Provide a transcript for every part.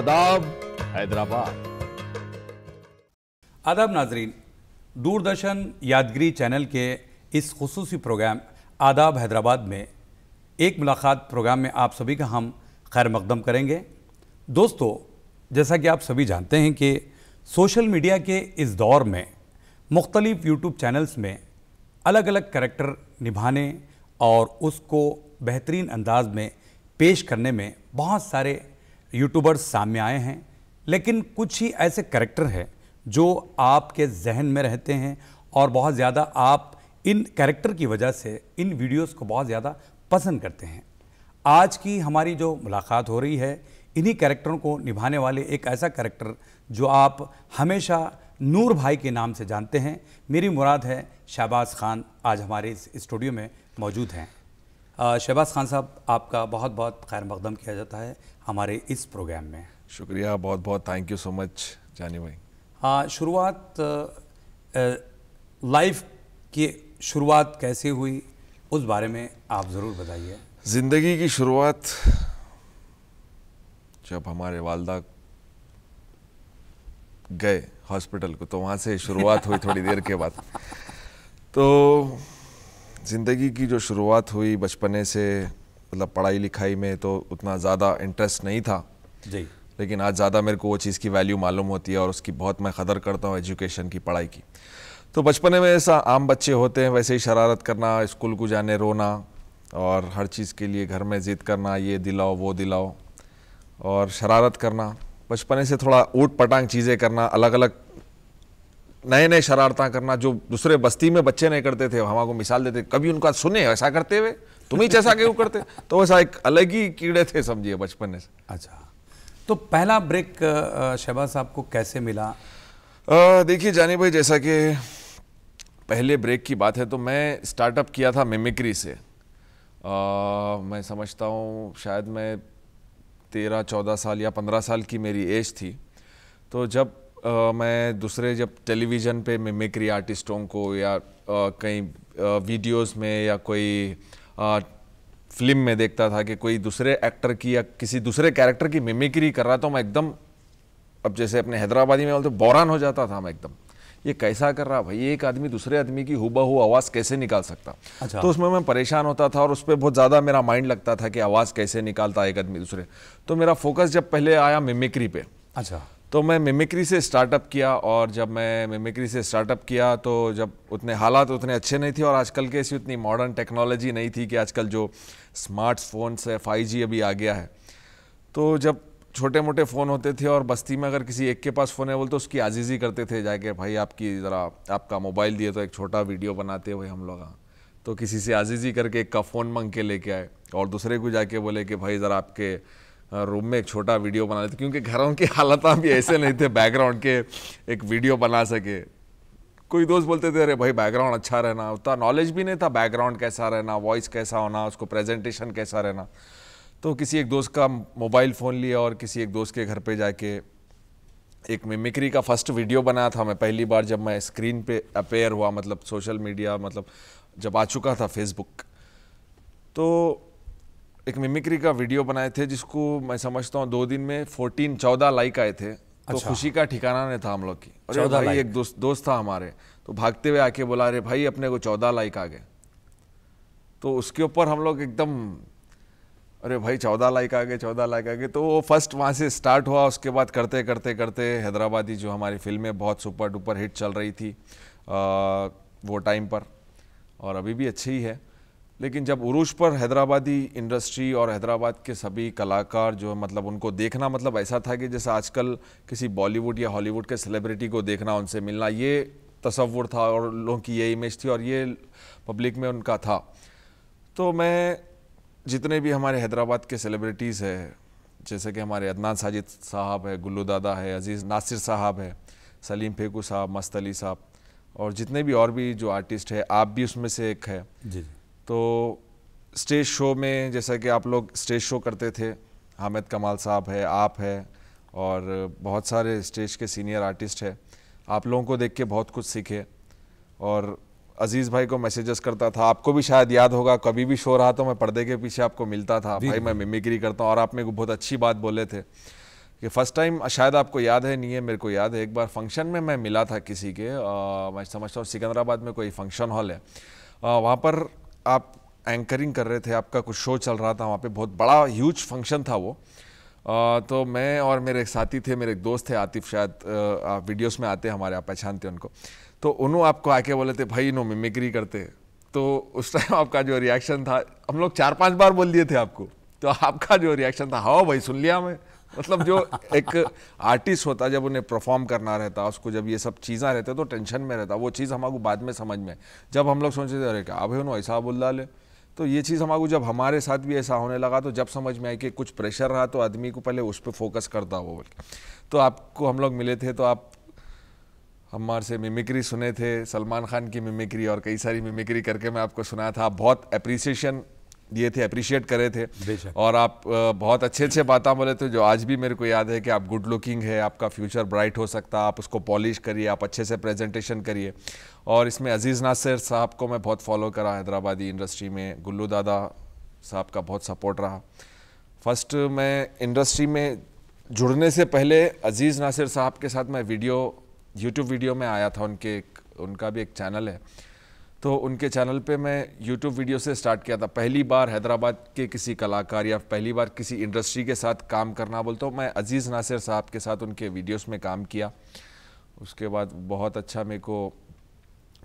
आदाब हैदराबाद आदाब नाजरीन दूरदर्शन यादगिरी चैनल के इस खसूस प्रोग्राम आदाब हैदराबाद में एक मुलाकात प्रोग्राम में आप सभी का हम खैर मकदम करेंगे दोस्तों जैसा कि आप सभी जानते हैं कि सोशल मीडिया के इस दौर में मुख्तलिफ़ यूट्यूब चैनल्स में अलग अलग करेक्टर निभाने और उसको बेहतरीन अंदाज में पेश करने में बहुत सारे यूट्यूबर्स सामने आए हैं लेकिन कुछ ही ऐसे करेक्टर हैं जो आपके जहन में रहते हैं और बहुत ज़्यादा आप इन कैरेक्टर की वजह से इन वीडियोस को बहुत ज़्यादा पसंद करते हैं आज की हमारी जो मुलाकात हो रही है इन्हीं करेक्टरों को निभाने वाले एक ऐसा करेक्टर जो आप हमेशा नूर भाई के नाम से जानते हैं मेरी मुराद है शहबाज खान आज हमारे इस स्टूडियो में मौजूद हैं शहबाज खान साहब आपका बहुत बहुत खैर मकदम किया जाता है हमारे इस प्रोग्राम में शुक्रिया बहुत बहुत थैंक यू सो मच जानी भाई हाँ शुरुआत लाइफ की शुरुआत कैसे हुई उस बारे में आप ज़रूर बताइए ज़िंदगी की शुरुआत जब हमारे वालदा गए हॉस्पिटल को तो वहाँ से शुरुआत हुई थोड़ी देर के बाद तो ज़िंदगी की जो शुरुआत हुई बचपने से मतलब पढ़ाई लिखाई में तो उतना ज़्यादा इंटरेस्ट नहीं था जी लेकिन आज ज़्यादा मेरे को वो चीज़ की वैल्यू मालूम होती है और उसकी बहुत मैं कदर करता हूँ एजुकेशन की पढ़ाई की तो बचपने में ऐसा आम बच्चे होते हैं वैसे ही शरारत करना स्कूल को जाने रोना और हर चीज़ के लिए घर में ज़िद करना ये दिलाओ वो दिलाओ और शरारत करना बचपने से थोड़ा ऊट पटांग चीज़ें करना अलग अलग नए नए शरारत करना जो दूसरे बस्ती में बच्चे नहीं करते थे हमारे को मिसाल देते कभी उनका सुने ऐसा करते हुए तुम ही जैसा क्यों करते तो वैसा एक अलग ही कीड़े थे समझिए बचपन से अच्छा तो पहला ब्रेक शहबाज साहब को कैसे मिला देखिए जानी भाई जैसा कि पहले ब्रेक की बात है तो मैं स्टार्टअप किया था मिमिक्री से आ, मैं समझता हूँ शायद मैं तेरह चौदह साल या पंद्रह साल की मेरी एज थी तो जब आ, मैं दूसरे जब टेलीविज़न पे मिमिक्री आर्टिस्टों को या आ, कहीं आ, वीडियोस में या कोई आ, फिल्म में देखता था कि कोई दूसरे एक्टर की या किसी दूसरे कैरेक्टर की मिमिक्री कर रहा था तो मैं एकदम अब जैसे अपने हैदराबादी में बोलते बौरान हो जाता था मैं एकदम ये कैसा कर रहा भाई एक आदमी दूसरे आदमी की हुआ आवाज़ कैसे निकाल सकता अच्छा। तो उसमें मैं परेशान होता था और उस पर बहुत ज़्यादा मेरा माइंड लगता था कि आवाज़ कैसे निकालता एक आदमी दूसरे तो मेरा फोकस जब पहले आया मिमिक्री पे अच्छा तो मैं मिमिक्री से स्टार्टअप किया और जब मैं मिमिक्री से स्टार्टअप किया तो जब उतने हालात तो उतने अच्छे नहीं थे और आजकल के ऐसी उतनी मॉडर्न टेक्नोलॉजी नहीं थी कि आजकल जो स्मार्टफोन से फाइव अभी आ गया है तो जब छोटे मोटे फ़ोन होते थे और बस्ती में अगर किसी एक के पास फ़ोन है बोलते तो उसकी आजीजी करते थे जाके भाई आपकी ज़रा आपका मोबाइल दिए तो एक छोटा वीडियो बनाते हुए हम लोग तो किसी से आजीजी करके एक का फ़ोन मंग के लेके आए और दूसरे को जाके बोले कि भाई ज़रा आपके रूम में एक छोटा वीडियो बना लेते क्योंकि घरों की हालत भी ऐसे नहीं थे बैकग्राउंड के एक वीडियो बना सके कोई दोस्त बोलते थे अरे भाई बैकग्राउंड अच्छा रहना उतना नॉलेज भी नहीं था बैकग्राउंड कैसा रहना वॉइस कैसा होना उसको प्रेजेंटेशन कैसा रहना तो किसी एक दोस्त का मोबाइल फ़ोन लिया और किसी एक दोस्त के घर पे जाके एक मिमिक्री का फर्स्ट वीडियो बनाया था मैं पहली बार जब मैं स्क्रीन पे अपेयर हुआ मतलब सोशल मीडिया मतलब जब आ चुका था फेसबुक तो एक मिमिक्री का वीडियो बनाए थे जिसको मैं समझता हूँ दो दिन में फोर्टीन चौदह लाइक आए थे तो अच्छा। खुशी का ठिकाना नहीं था हम लोग की और भाई एक दोस्त दोस्त था हमारे तो भागते हुए आके बोला अरे भाई अपने को चौदह लाइक आ गए तो उसके ऊपर हम लोग एकदम अरे भाई चौदह लाइक आ गए चौदह लाइक आ गए तो वो फर्स्ट वहाँ से स्टार्ट हुआ उसके बाद करते करते करते हैदराबादी जो हमारी फिल्में बहुत सुपर डुपर हिट चल रही थी आ, वो टाइम पर और अभी भी अच्छी ही है लेकिन जब उरूज पर हैदराबादी इंडस्ट्री और हैदराबाद के सभी कलाकार जो मतलब उनको देखना मतलब ऐसा था कि जैसे आजकल किसी बॉलीवुड या हॉलीवुड के सेलिब्रिटी को देखना उनसे मिलना ये तस्वुर था और लोगों की ये इमेज थी और ये पब्लिक में उनका था तो मैं जितने भी हमारे हैदराबाद के सेलिब्रिटीज़ हैं जैसे कि हमारे अदनान साजिद साहब है गुल्लू दादा है अजीज़ नासिर साहब है सलीम फेकू साहब मस्त अली साहब और जितने भी और भी जो आर्टिस्ट है आप भी उसमें से एक है जी तो स्टेज शो में जैसा कि आप लोग स्टेज शो करते थे हामिद कमाल साहब है आप है और बहुत सारे स्टेज के सीनियर आर्टिस्ट हैं आप लोगों को देख के बहुत कुछ सीखे और अजीज़ भाई को मैसेजेस करता था आपको भी शायद याद होगा कभी भी शो रहा तो मैं पर्दे के पीछे आपको मिलता था भाई मैं मिमिक्री करता हूँ और आप मेरे को बहुत अच्छी बात बोले थे कि फ़र्स्ट टाइम शायद आपको याद है नहीं है मेरे को याद है एक बार फंक्शन में मैं मिला था किसी के आ, मैं समझता हूँ सिकंदराबाद में कोई फंक्शन हॉल है वहाँ पर आप एंकरिंग कर रहे थे आपका कुछ शो चल रहा था वहाँ पे बहुत बड़ा ह्यूज फंक्शन था वो आ, तो मैं और मेरे एक साथी थे मेरे एक दोस्त थे आतिफ शायद आ, वीडियोस में आते हमारे आप पहचानते उनको तो उन्होंने आपको आके बोले थे भाई नो मिमिक्री करते तो उस टाइम आपका जो रिएक्शन था हम लोग चार पाँच बार बोल दिए थे आपको तो आपका जो रिएक्शन था हाँ भाई सुन लिया मैं मतलब जो एक आर्टिस्ट होता है जब उन्हें परफॉर्म करना रहता उसको जब ये सब चीज़ें रहते तो टेंशन में रहता वो चीज़ हमारे बाद में समझ में जब हम लोग सोचते थे अरे क्या अब नो ऐसा बोल डाले तो ये चीज़ हमारे जब हमारे साथ भी ऐसा होने लगा तो जब समझ में आई कि कुछ प्रेशर रहा तो आदमी को पहले उस पर फोकस करता वो तो आपको हम लोग मिले थे तो आप हमारे से मिमिक्री सुने थे सलमान खान की मिमिक्री और कई सारी मिमिक्री करके मैं आपको सुनाया था आप बहुत अप्रिसिएशन दिए थे अप्रिशिएट करे थे और आप बहुत अच्छे अच्छे बातें बोले थे जो आज भी मेरे को याद है कि आप गुड लुकिंग है आपका फ्यूचर ब्राइट हो सकता आप उसको पॉलिश करिए आप अच्छे से प्रेजेंटेशन करिए और इसमें अजीज़ नासिर साहब को मैं बहुत फॉलो करा हैदराबादी इंडस्ट्री में गुल्लू दादा साहब का बहुत सपोर्ट रहा फर्स्ट मैं इंडस्ट्री में जुड़ने से पहले अजीज़ नासिर साहब के साथ मैं वीडियो यूट्यूब वीडियो में आया था उनके एक उनका भी एक चैनल है तो उनके चैनल पे मैं यूट्यूब वीडियो से स्टार्ट किया था पहली बार हैदराबाद के किसी कलाकार या पहली बार किसी इंडस्ट्री के साथ काम करना बोलता हूँ मैं अजीज़ नासिर साहब के साथ उनके वीडियोस में काम किया उसके बाद बहुत अच्छा मेरे को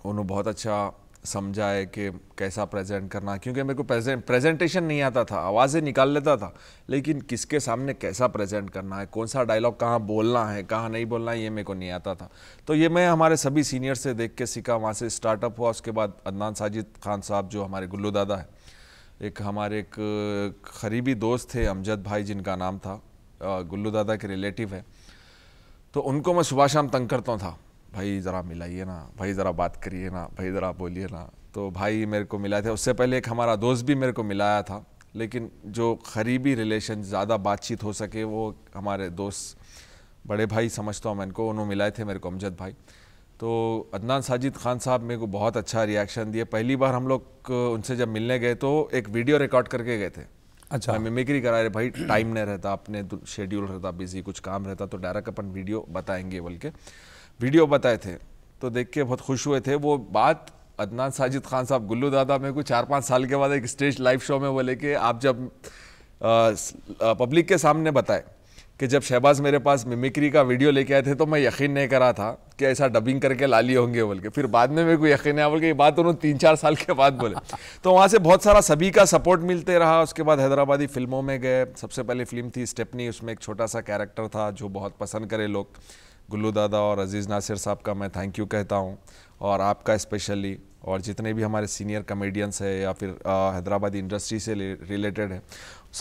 उन्होंने बहुत अच्छा समझा है कि कैसा प्रेजेंट करना क्योंकि मेरे को प्रेजेंट प्रेजेंटेशन नहीं आता था आवाज़ें निकाल लेता था लेकिन किसके सामने कैसा प्रेजेंट करना है कौन सा डायलॉग कहाँ बोलना है कहाँ नहीं बोलना है ये मेरे को नहीं आता था तो ये मैं हमारे सभी सीनियर से देख के सीखा वहाँ से स्टार्टअप हुआ उसके बाद अदनान साजिद खान साहब जो हमारे गुल्लू दादा है एक हमारे एक करीबी दोस्त थे अमजद भाई जिनका नाम था गुल्लू दादा के रिलेटिव है तो उनको मैं सुबह शाम तंग करता था भाई ज़रा मिलाइए ना भाई ज़रा बात करिए ना भाई ज़रा बोलिए ना तो भाई मेरे को मिला था उससे पहले एक हमारा दोस्त भी मेरे को मिलाया था लेकिन जो करीबी रिलेशन ज़्यादा बातचीत हो सके वो हमारे दोस्त बड़े भाई समझता हूँ मैं इनको उन्होंने मिलाए थे मेरे को अमजद भाई तो अदनान साजिद खान साहब मेरे को बहुत अच्छा रिएक्शन दिए पहली बार हम लोग उनसे जब मिलने गए तो एक वीडियो रिकॉर्ड करके गए थे अच्छा मैं मिमिक्री करा रहे भाई टाइम नहीं रहता अपने शेड्यूल रहता बिजी कुछ काम रहता तो डायरेक्ट अपन वीडियो बताएंगे बोल के वीडियो बताए थे तो देख के बहुत खुश हुए थे वो बात अदनान साजिद खान साहब गुल्लू दादा मेरे को चार पाँच साल के बाद एक स्टेज लाइव शो में बोले कि आप जब पब्लिक के सामने बताए कि जब शहबाज मेरे पास मिमिक्री का वीडियो लेके आए थे तो मैं यकीन नहीं करा था कि ऐसा डबिंग करके ला लिए होंगे बोल के फिर बाद में मेरे को यकीन आया बोल के ये बात उन्होंने तीन चार साल के बाद बोले तो वहाँ से बहुत सारा सभी का सपोर्ट मिलते रहा उसके बाद हैदराबादी फिल्मों में गए सबसे पहले फिल्म थी स्टेपनी उसमें एक छोटा सा कैरेक्टर था जो बहुत पसंद करे लोग गुल्लू दादा और अजीज़ नासिर साहब का मैं थैंक यू कहता हूँ और आपका स्पेशली और जितने भी हमारे सीनियर कमेडियंस है या फिर हैदराबादी इंडस्ट्री से रिलेटेड है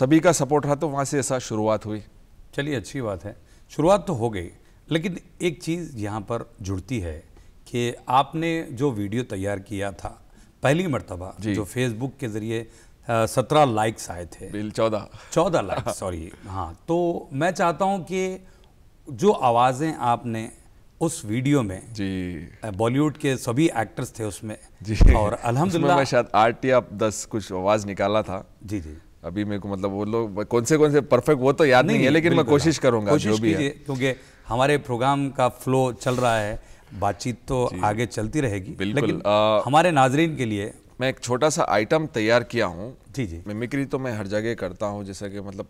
सभी का सपोर्ट रहा तो वहाँ से ऐसा शुरुआत हुई चलिए अच्छी बात है शुरुआत तो हो गई लेकिन एक चीज़ यहाँ पर जुड़ती है कि आपने जो वीडियो तैयार किया था पहली मरतबा जो फेसबुक के ज़रिए सत्रह लाइक्स आए थे चौदह चौदह लाइक सॉरी हाँ तो मैं चाहता हूँ कि जो आवाज़ें आपने उस वीडियो में जी बॉलीवुड के सभी एक्टर्स थे उसमें जी और अलहमदुल्ला मैं शायद आठ या दस कुछ आवाज़ निकाला था जी जी अभी मेरे को मतलब वो लोग कौन से कौन से परफेक्ट वो तो याद नहीं, नहीं है लेकिन मैं कोशिश करूंगा कोशिश जो भी है क्योंकि हमारे प्रोग्राम का फ्लो चल रहा है बातचीत तो आगे चलती रहेगी बिल्कुल हमारे नाजरीन के लिए मैं एक छोटा सा आइटम तैयार किया हूँ जी जी मिमिक्री तो मैं हर जगह करता हूँ जैसा कि मतलब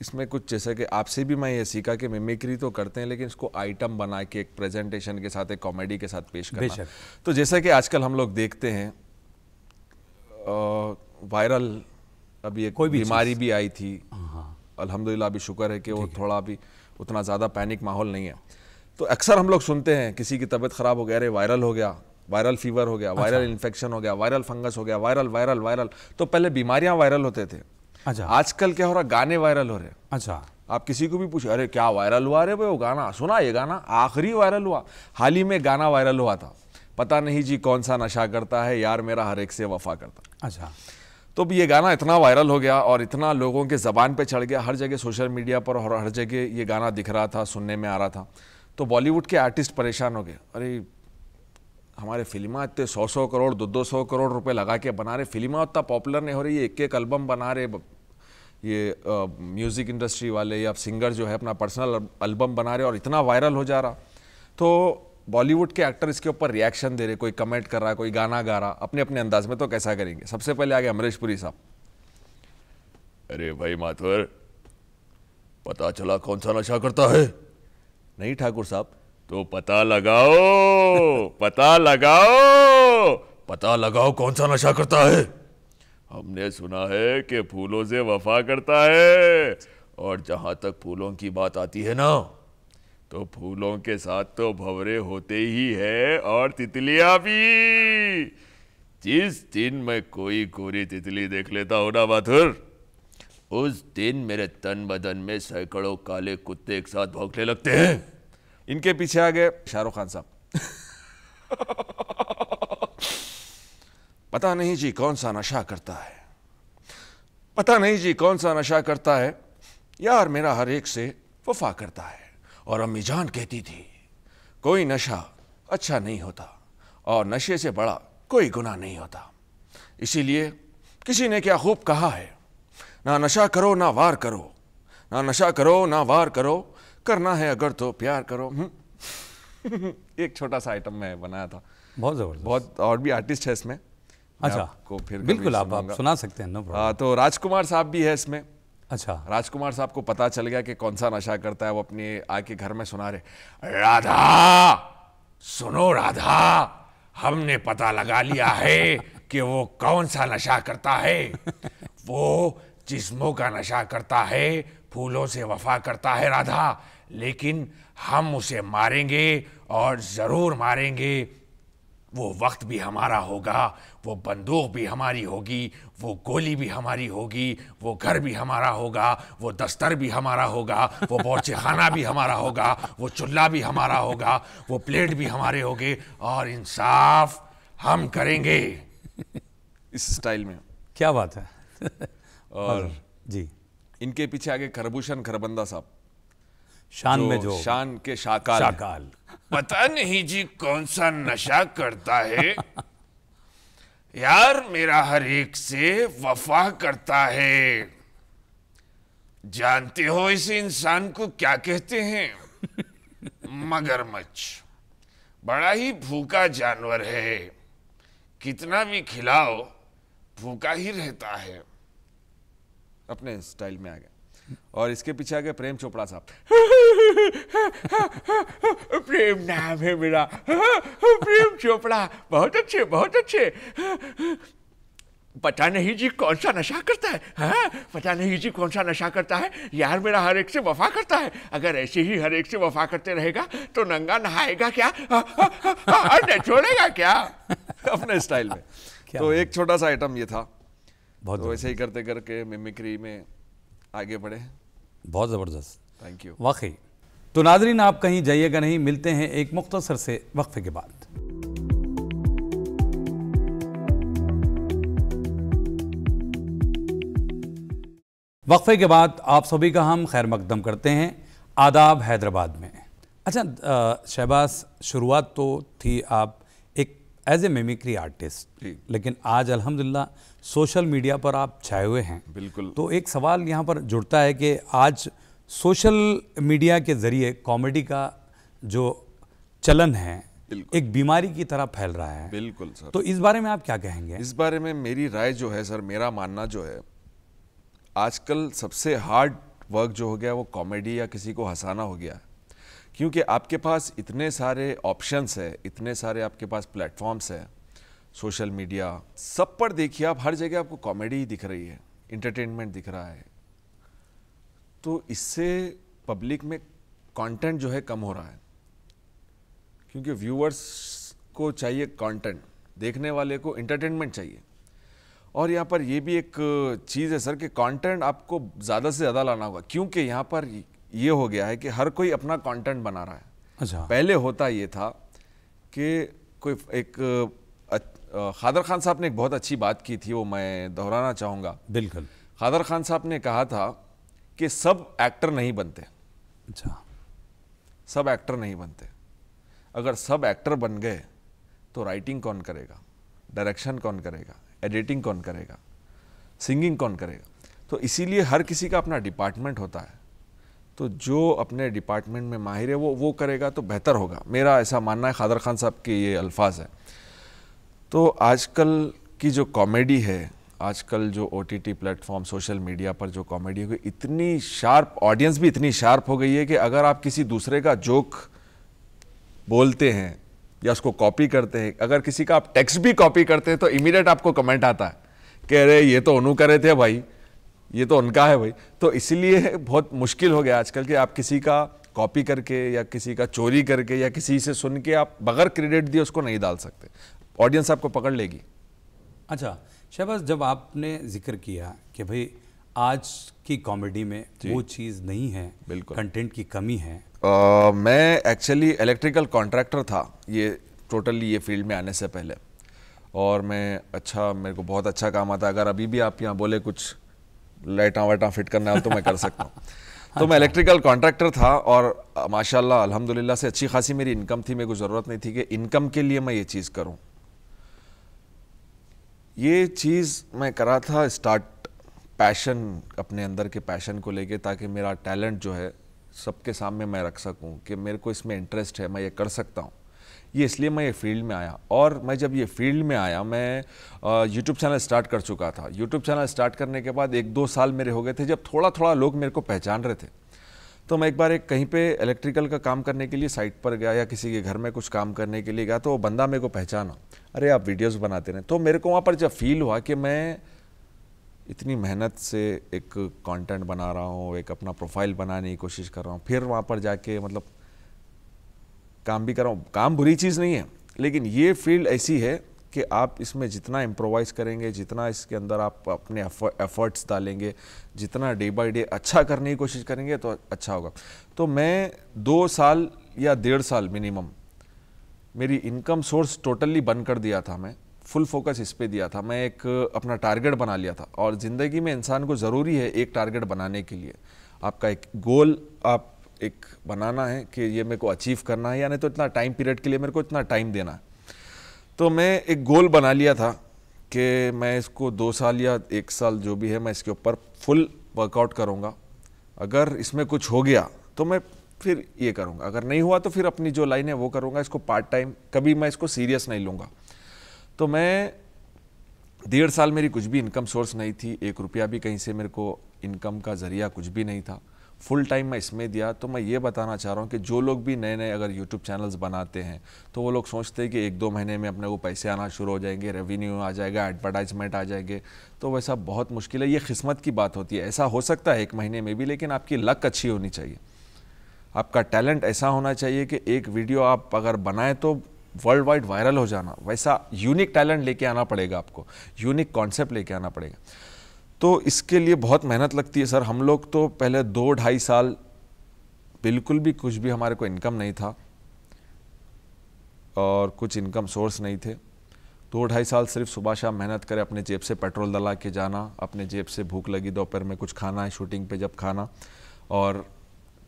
इसमें कुछ जैसे कि आपसे भी मैं ये सीखा कि मिमिक्री तो करते हैं लेकिन इसको आइटम बना के एक प्रेजेंटेशन के साथ एक कॉमेडी के साथ पेश करना तो जैसा कि आजकल हम लोग देखते हैं वायरल अभी एक कोई बीमारी भी आई थी हाँ। अल्हम्दुलिल्लाह अभी शुक्र है कि वो थोड़ा अभी उतना ज़्यादा पैनिक माहौल नहीं है तो अक्सर हम लोग सुनते हैं किसी की तबीयत ख़राब हो गया अरे वायरल हो गया वायरल फीवर हो गया वायरल अच्छा। इन्फेक्शन हो गया वायरल फंगस हो गया वायरल वायरल वायरल तो पहले बीमारियां वायरल होते थे अच्छा आजकल क्या हो रहा गाने वायरल हो रहे अच्छा आप किसी को भी पूछे अरे क्या वायरल हुआ अरे वो गाना सुना ये गाना आखिरी वायरल हुआ हाल ही में गाना वायरल हुआ था पता नहीं जी कौन सा नशा करता है यार मेरा हर एक से वफा करता अच्छा तो ये गाना इतना वायरल हो गया और इतना लोगों के ज़बान पे चढ़ गया हर जगह सोशल मीडिया पर और हर जगह ये गाना दिख रहा था सुनने में आ रहा था तो बॉलीवुड के आर्टिस्ट परेशान हो गए अरे हमारे फिल्मा इतने सौ सौ करोड़ दो दो सौ करोड़ रुपए लगा के बना रहे फिल्मा उतना पॉपुलर नहीं हो रही है एक एक एल्बम बना रहे ये म्यूज़िक इंडस्ट्री वाले या सिंगर जो है अपना पर्सनल एल्बम बना रहे और इतना वायरल हो जा रहा तो बॉलीवुड के एक्टर इसके ऊपर रिएक्शन दे रहे कोई कमेंट कर रहा कोई गाना गा रहा अपने अपने अंदाज में तो कैसा करेंगे सबसे पहले आगे अमरीश पुरी साहब अरे भाई माथुर पता चला कौन सा नशा करता है नहीं ठाकुर साहब तो पता लगाओ पता लगाओ पता लगाओ कौन सा नशा करता है हमने सुना है कि फूलों से वफा करता है और जहाँ तक फूलों की बात आती है ना तो फूलों के साथ तो भवरे होते ही है और तितलियाँ भी जिस दिन मैं कोई कोरी तितली देख लेता हूँ ना बाथुर उस दिन मेरे तन बदन में सैकड़ों काले कुत्ते एक साथ भौंकने लगते हैं इनके पीछे आ गए शाहरुख खान साहब पता नहीं जी कौन सा नशा करता है पता नहीं जी कौन सा नशा करता है यार मेरा हर एक से वफा करता है और अम्मी जान कहती थी कोई नशा अच्छा नहीं होता और नशे से बड़ा कोई गुना नहीं होता इसीलिए किसी ने क्या खूब कहा है ना नशा करो ना वार करो ना नशा करो ना वार करो करना है अगर तो प्यार करो हम्म। एक छोटा सा आइटम मैं बनाया था बहुत ज़बरदस्त बहुत और भी आर्टिस्ट है इसमें अच्छा आपको फिर बिल्कुल आप, आप सुना सकते हैं नो हाँ, तो राजकुमार साहब भी है इसमें अच्छा राजकुमार साहब को पता चल गया कि कौन सा नशा करता है वो अपने आके घर में सुना रहे राधा सुनो राधा हमने पता लगा लिया है कि वो कौन सा नशा करता है वो जिस्मों का नशा करता है फूलों से वफा करता है राधा लेकिन हम उसे मारेंगे और जरूर मारेंगे वो वक्त भी हमारा होगा वो बंदूक भी हमारी होगी वो गोली भी हमारी होगी वो घर भी हमारा होगा वो दस्तर भी हमारा होगा वो बोचे खाना भी हमारा होगा वो चूल्हा भी हमारा होगा वो प्लेट भी हमारे होगे और इंसाफ हम करेंगे इस स्टाइल में क्या बात है और जी इनके पीछे आगे खरभूषण खरबंदा साहब शान में जो शान के शाकाल शाकाल पता नहीं जी कौन सा नशा करता है यार मेरा हर एक से वफा करता है जानते हो इस इंसान को क्या कहते हैं मगरमच्छ बड़ा ही भूखा जानवर है कितना भी खिलाओ भूखा ही रहता है अपने स्टाइल में आ गया और इसके पीछे आ गए प्रेम चोपड़ा साहब प्रेम नाम है मेरा प्रेम चोपड़ा बहुत अच्छे बहुत अच्छे पता नहीं जी कौन सा नशा करता है हाँ पता नहीं जी कौन सा नशा करता है यार मेरा हर एक से वफा करता है अगर ऐसे ही हर एक से वफा करते रहेगा तो नंगा नहाएगा क्या अंडे छोड़ेगा क्या अपने स्टाइल में तो एक छोटा सा आइटम ये था बहुत तो ऐसे ही करते करके मिमिक्री में आगे बढ़े बहुत ज़बरदस्त थैंक यू वाकई तो नाजरीन आप कहीं जाइएगा नहीं मिलते हैं एक मुख्तसर से वक्फे के बाद वक्फे के बाद आप सभी का हम खैर मकदम करते हैं आदाब हैदराबाद में अच्छा शहबाज शुरुआत तो थी आप एज ए मेमिक्री आर्टिस्ट लेकिन आज अलहमदिल्ला सोशल मीडिया पर आप छाए हुए हैं बिल्कुल तो एक सवाल यहाँ पर जुड़ता है कि आज सोशल मीडिया के ज़रिए कॉमेडी का जो चलन है एक बीमारी की तरह फैल रहा है बिल्कुल सर तो इस बारे में आप क्या कहेंगे इस बारे में मेरी राय जो है सर मेरा मानना जो है आजकल सबसे हार्ड वर्क जो हो गया वो कॉमेडी या किसी को हंसाना हो गया क्योंकि आपके पास इतने सारे ऑप्शंस है इतने सारे आपके पास प्लेटफॉर्म्स है सोशल मीडिया सब पर देखिए आप हर जगह आपको कॉमेडी दिख रही है इंटरटेनमेंट दिख रहा है तो इससे पब्लिक में कंटेंट जो है कम हो रहा है क्योंकि व्यूअर्स को चाहिए कंटेंट देखने वाले को इंटरटेनमेंट चाहिए और यहाँ पर ये भी एक चीज़ है सर कि कंटेंट आपको ज़्यादा से ज़्यादा लाना होगा क्योंकि यहाँ पर ये हो गया है कि हर कोई अपना कंटेंट बना रहा है अच्छा पहले होता ये था कि कोई एक खादर खान साहब ने एक बहुत अच्छी बात की थी वो मैं दोहराना चाहूँगा बिल्कुल खादर खान साहब ने कहा था कि सब एक्टर नहीं बनते अच्छा सब एक्टर नहीं बनते अगर सब एक्टर बन गए तो राइटिंग कौन करेगा डायरेक्शन कौन करेगा एडिटिंग कौन करेगा सिंगिंग कौन करेगा तो इसीलिए हर किसी का अपना डिपार्टमेंट होता है तो जो अपने डिपार्टमेंट में माहिर है वो वो करेगा तो बेहतर होगा मेरा ऐसा मानना है खादर खान साहब के ये अल्फाज है तो आजकल की जो कॉमेडी है आजकल जो O T T platform social media पर जो कॉमेडी हो गई इतनी शार्प ऑडियंस भी इतनी शार्प हो गई है कि अगर आप किसी दूसरे का जोक बोलते हैं या उसको कॉपी करते हैं अगर किसी का आप टेक्स्ट भी कॉपी करते हैं तो इमीडिएट आपको कमेंट आता है कि अरे ये तो ओनू करे थे भाई ये तो उनका है भाई तो इसलिए बहुत मुश्किल हो गया आजकल कि आप किसी का कॉपी करके या किसी का चोरी करके या किसी से सुन के आप बगैर क्रेडिट दिए उसको नहीं डाल सकते ऑडियंस आपको पकड़ लेगी अच्छा शहबाज जब आपने जिक्र किया कि भाई आज की कॉमेडी में वो चीज़ नहीं है बिल्कुल कंटेंट की कमी है आ, मैं एक्चुअली इलेक्ट्रिकल कॉन्ट्रैक्टर था ये टोटली ये फील्ड में आने से पहले और मैं अच्छा मेरे को बहुत अच्छा काम आता अगर अभी भी आप यहाँ बोले कुछ लाइटा वाइटा फिट करना है तो मैं कर सकता हूँ तो मैं इलेक्ट्रिकल अच्छा। कॉन्ट्रैक्टर था और माशाल्लाह अल्हम्दुलिल्लाह से अच्छी खासी मेरी इनकम थी मेरे को ज़रूरत नहीं थी कि इनकम के लिए मैं ये चीज़ करूँ ये चीज़ मैं करा था स्टार्ट पैशन अपने अंदर के पैशन को लेके ताकि मेरा टैलेंट जो है सबके सामने मैं रख सकूं कि मेरे को इसमें इंटरेस्ट है मैं ये कर सकता हूँ ये इसलिए मैं ये फील्ड में आया और मैं जब ये फील्ड में आया मैं यूट्यूब चैनल स्टार्ट कर चुका था यूट्यूब चैनल स्टार्ट करने के बाद एक दो साल मेरे हो गए थे जब थोड़ा थोड़ा लोग मेरे को पहचान रहे थे तो मैं एक बार एक कहीं पे इलेक्ट्रिकल का काम करने के लिए साइट पर गया या किसी के घर में कुछ काम करने के लिए गया तो वो बंदा मेरे को पहचाना अरे आप वीडियोस बनाते रहे तो मेरे को वहाँ पर जब फील हुआ कि मैं इतनी मेहनत से एक कंटेंट बना रहा हूँ एक अपना प्रोफाइल बनाने की कोशिश कर रहा हूँ फिर वहाँ पर जाके मतलब काम भी कर रहा हूँ काम बुरी चीज़ नहीं है लेकिन ये फील्ड ऐसी है कि आप इसमें जितना इम्प्रोवाइज़ करेंगे जितना इसके अंदर आप अपने एफर्ट्स डालेंगे जितना डे बाई डे अच्छा करने की कोशिश करेंगे तो अच्छा होगा तो मैं दो साल या डेढ़ साल मिनिमम मेरी इनकम सोर्स टोटली बंद कर दिया था मैं फुल फोकस इस पर दिया था मैं एक अपना टारगेट बना लिया था और ज़िंदगी में इंसान को ज़रूरी है एक टारगेट बनाने के लिए आपका एक गोल आप एक बनाना है कि ये मेरे को अचीव करना है यानी तो इतना टाइम पीरियड के लिए मेरे को इतना टाइम देना है तो मैं एक गोल बना लिया था कि मैं इसको दो साल या एक साल जो भी है मैं इसके ऊपर फुल वर्कआउट करूँगा अगर इसमें कुछ हो गया तो मैं फिर ये करूँगा अगर नहीं हुआ तो फिर अपनी जो लाइन है वो करूँगा इसको पार्ट टाइम कभी मैं इसको सीरियस नहीं लूँगा तो मैं डेढ़ साल मेरी कुछ भी इनकम सोर्स नहीं थी एक रुपया भी कहीं से मेरे को इनकम का ज़रिया कुछ भी नहीं था फुल टाइम मैं इसमें दिया तो मैं ये बताना चाह रहा हूँ कि जो लोग भी नए नए अगर यूट्यूब चैनल्स बनाते हैं तो वो लोग सोचते हैं कि एक दो महीने में अपने को पैसे आना शुरू हो जाएंगे रेवेन्यू आ जाएगा एडवर्टाइजमेंट आ जाएंगे तो वैसा बहुत मुश्किल है ये किस्मत की बात होती है ऐसा हो सकता है एक महीने में भी लेकिन आपकी लक अच्छी होनी चाहिए आपका टैलेंट ऐसा होना चाहिए कि एक वीडियो आप अगर बनाएं तो वर्ल्ड वाइड वायरल हो जाना वैसा यूनिक टैलेंट लेके आना पड़ेगा आपको यूनिक कॉन्सेप्ट लेके आना पड़ेगा तो इसके लिए बहुत मेहनत लगती है सर हम लोग तो पहले दो ढाई साल बिल्कुल भी कुछ भी हमारे को इनकम नहीं था और कुछ इनकम सोर्स नहीं थे दो ढाई साल सिर्फ सुबह शाम मेहनत करें अपने जेब से पेट्रोल डला के जाना अपने जेब से भूख लगी दोपहर में कुछ खाना है शूटिंग पे जब खाना और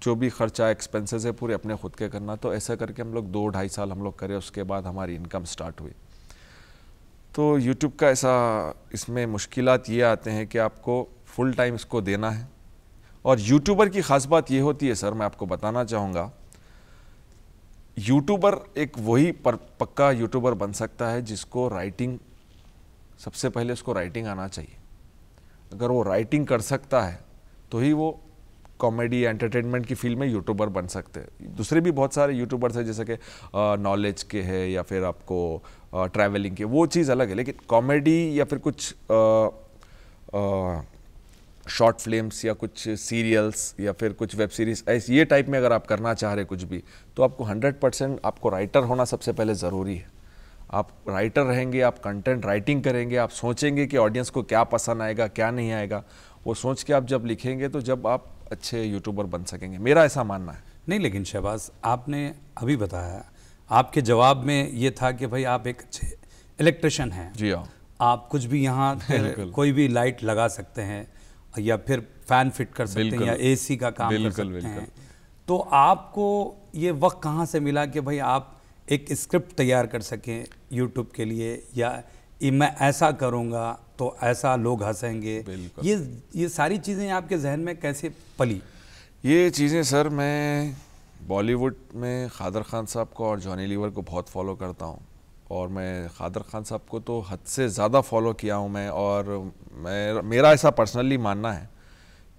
जो भी खर्चा एक्सपेंसेस है पूरे अपने खुद के करना तो ऐसा करके हम लोग दो ढाई साल हम लोग करें उसके बाद हमारी इनकम स्टार्ट हुई तो यूट्यूब का ऐसा इसमें मुश्किल ये आते हैं कि आपको फुल टाइम इसको देना है और यूट्यूबर की ख़ास बात ये होती है सर मैं आपको बताना चाहूँगा यूट्यूबर एक वही पर पक्का यूट्यूबर बन सकता है जिसको राइटिंग सबसे पहले उसको राइटिंग आना चाहिए अगर वो राइटिंग कर सकता है तो ही वो कॉमेडी एंटरटेनमेंट की फील्ड में यूट्यूबर बन सकते हैं दूसरे भी बहुत सारे यूट्यूबर्स हैं जैसे कि नॉलेज के हैं या फिर आपको ट्रैवलिंग के वो चीज़ अलग है लेकिन कॉमेडी या फिर कुछ शॉर्ट फिल्म्स या कुछ सीरियल्स या फिर कुछ वेब सीरीज ऐसे ये टाइप में अगर आप करना चाह रहे कुछ भी तो आपको हंड्रेड परसेंट आपको राइटर होना सबसे पहले ज़रूरी है आप राइटर रहेंगे आप कंटेंट राइटिंग करेंगे आप सोचेंगे कि ऑडियंस को क्या पसंद आएगा क्या नहीं आएगा वो सोच के आप जब लिखेंगे तो जब आप अच्छे यूट्यूबर बन सकेंगे मेरा ऐसा मानना है नहीं लेकिन शहबाज आपने अभी बताया आपके जवाब में ये था कि भाई आप एक अच्छे इलेक्ट्रिशन हैं जी हाँ आप कुछ भी यहाँ कोई भी लाइट लगा सकते हैं या फिर फैन फिट कर सकते हैं या एसी का काम कर सकते हैं तो आपको ये वक्त कहाँ से मिला कि भाई आप एक स्क्रिप्ट तैयार कर सकें यूट्यूब के लिए या मैं ऐसा करूँगा तो ऐसा लोग हंसेंगे ये ये सारी चीज़ें आपके जहन में कैसे पली ये चीज़ें सर मैं बॉलीवुड में खादर खान साहब को और जॉनी लीवर को बहुत फॉलो करता हूँ और मैं खादर खान साहब को तो हद से ज़्यादा फॉलो किया हूँ मैं और मैं मेरा ऐसा पर्सनली मानना है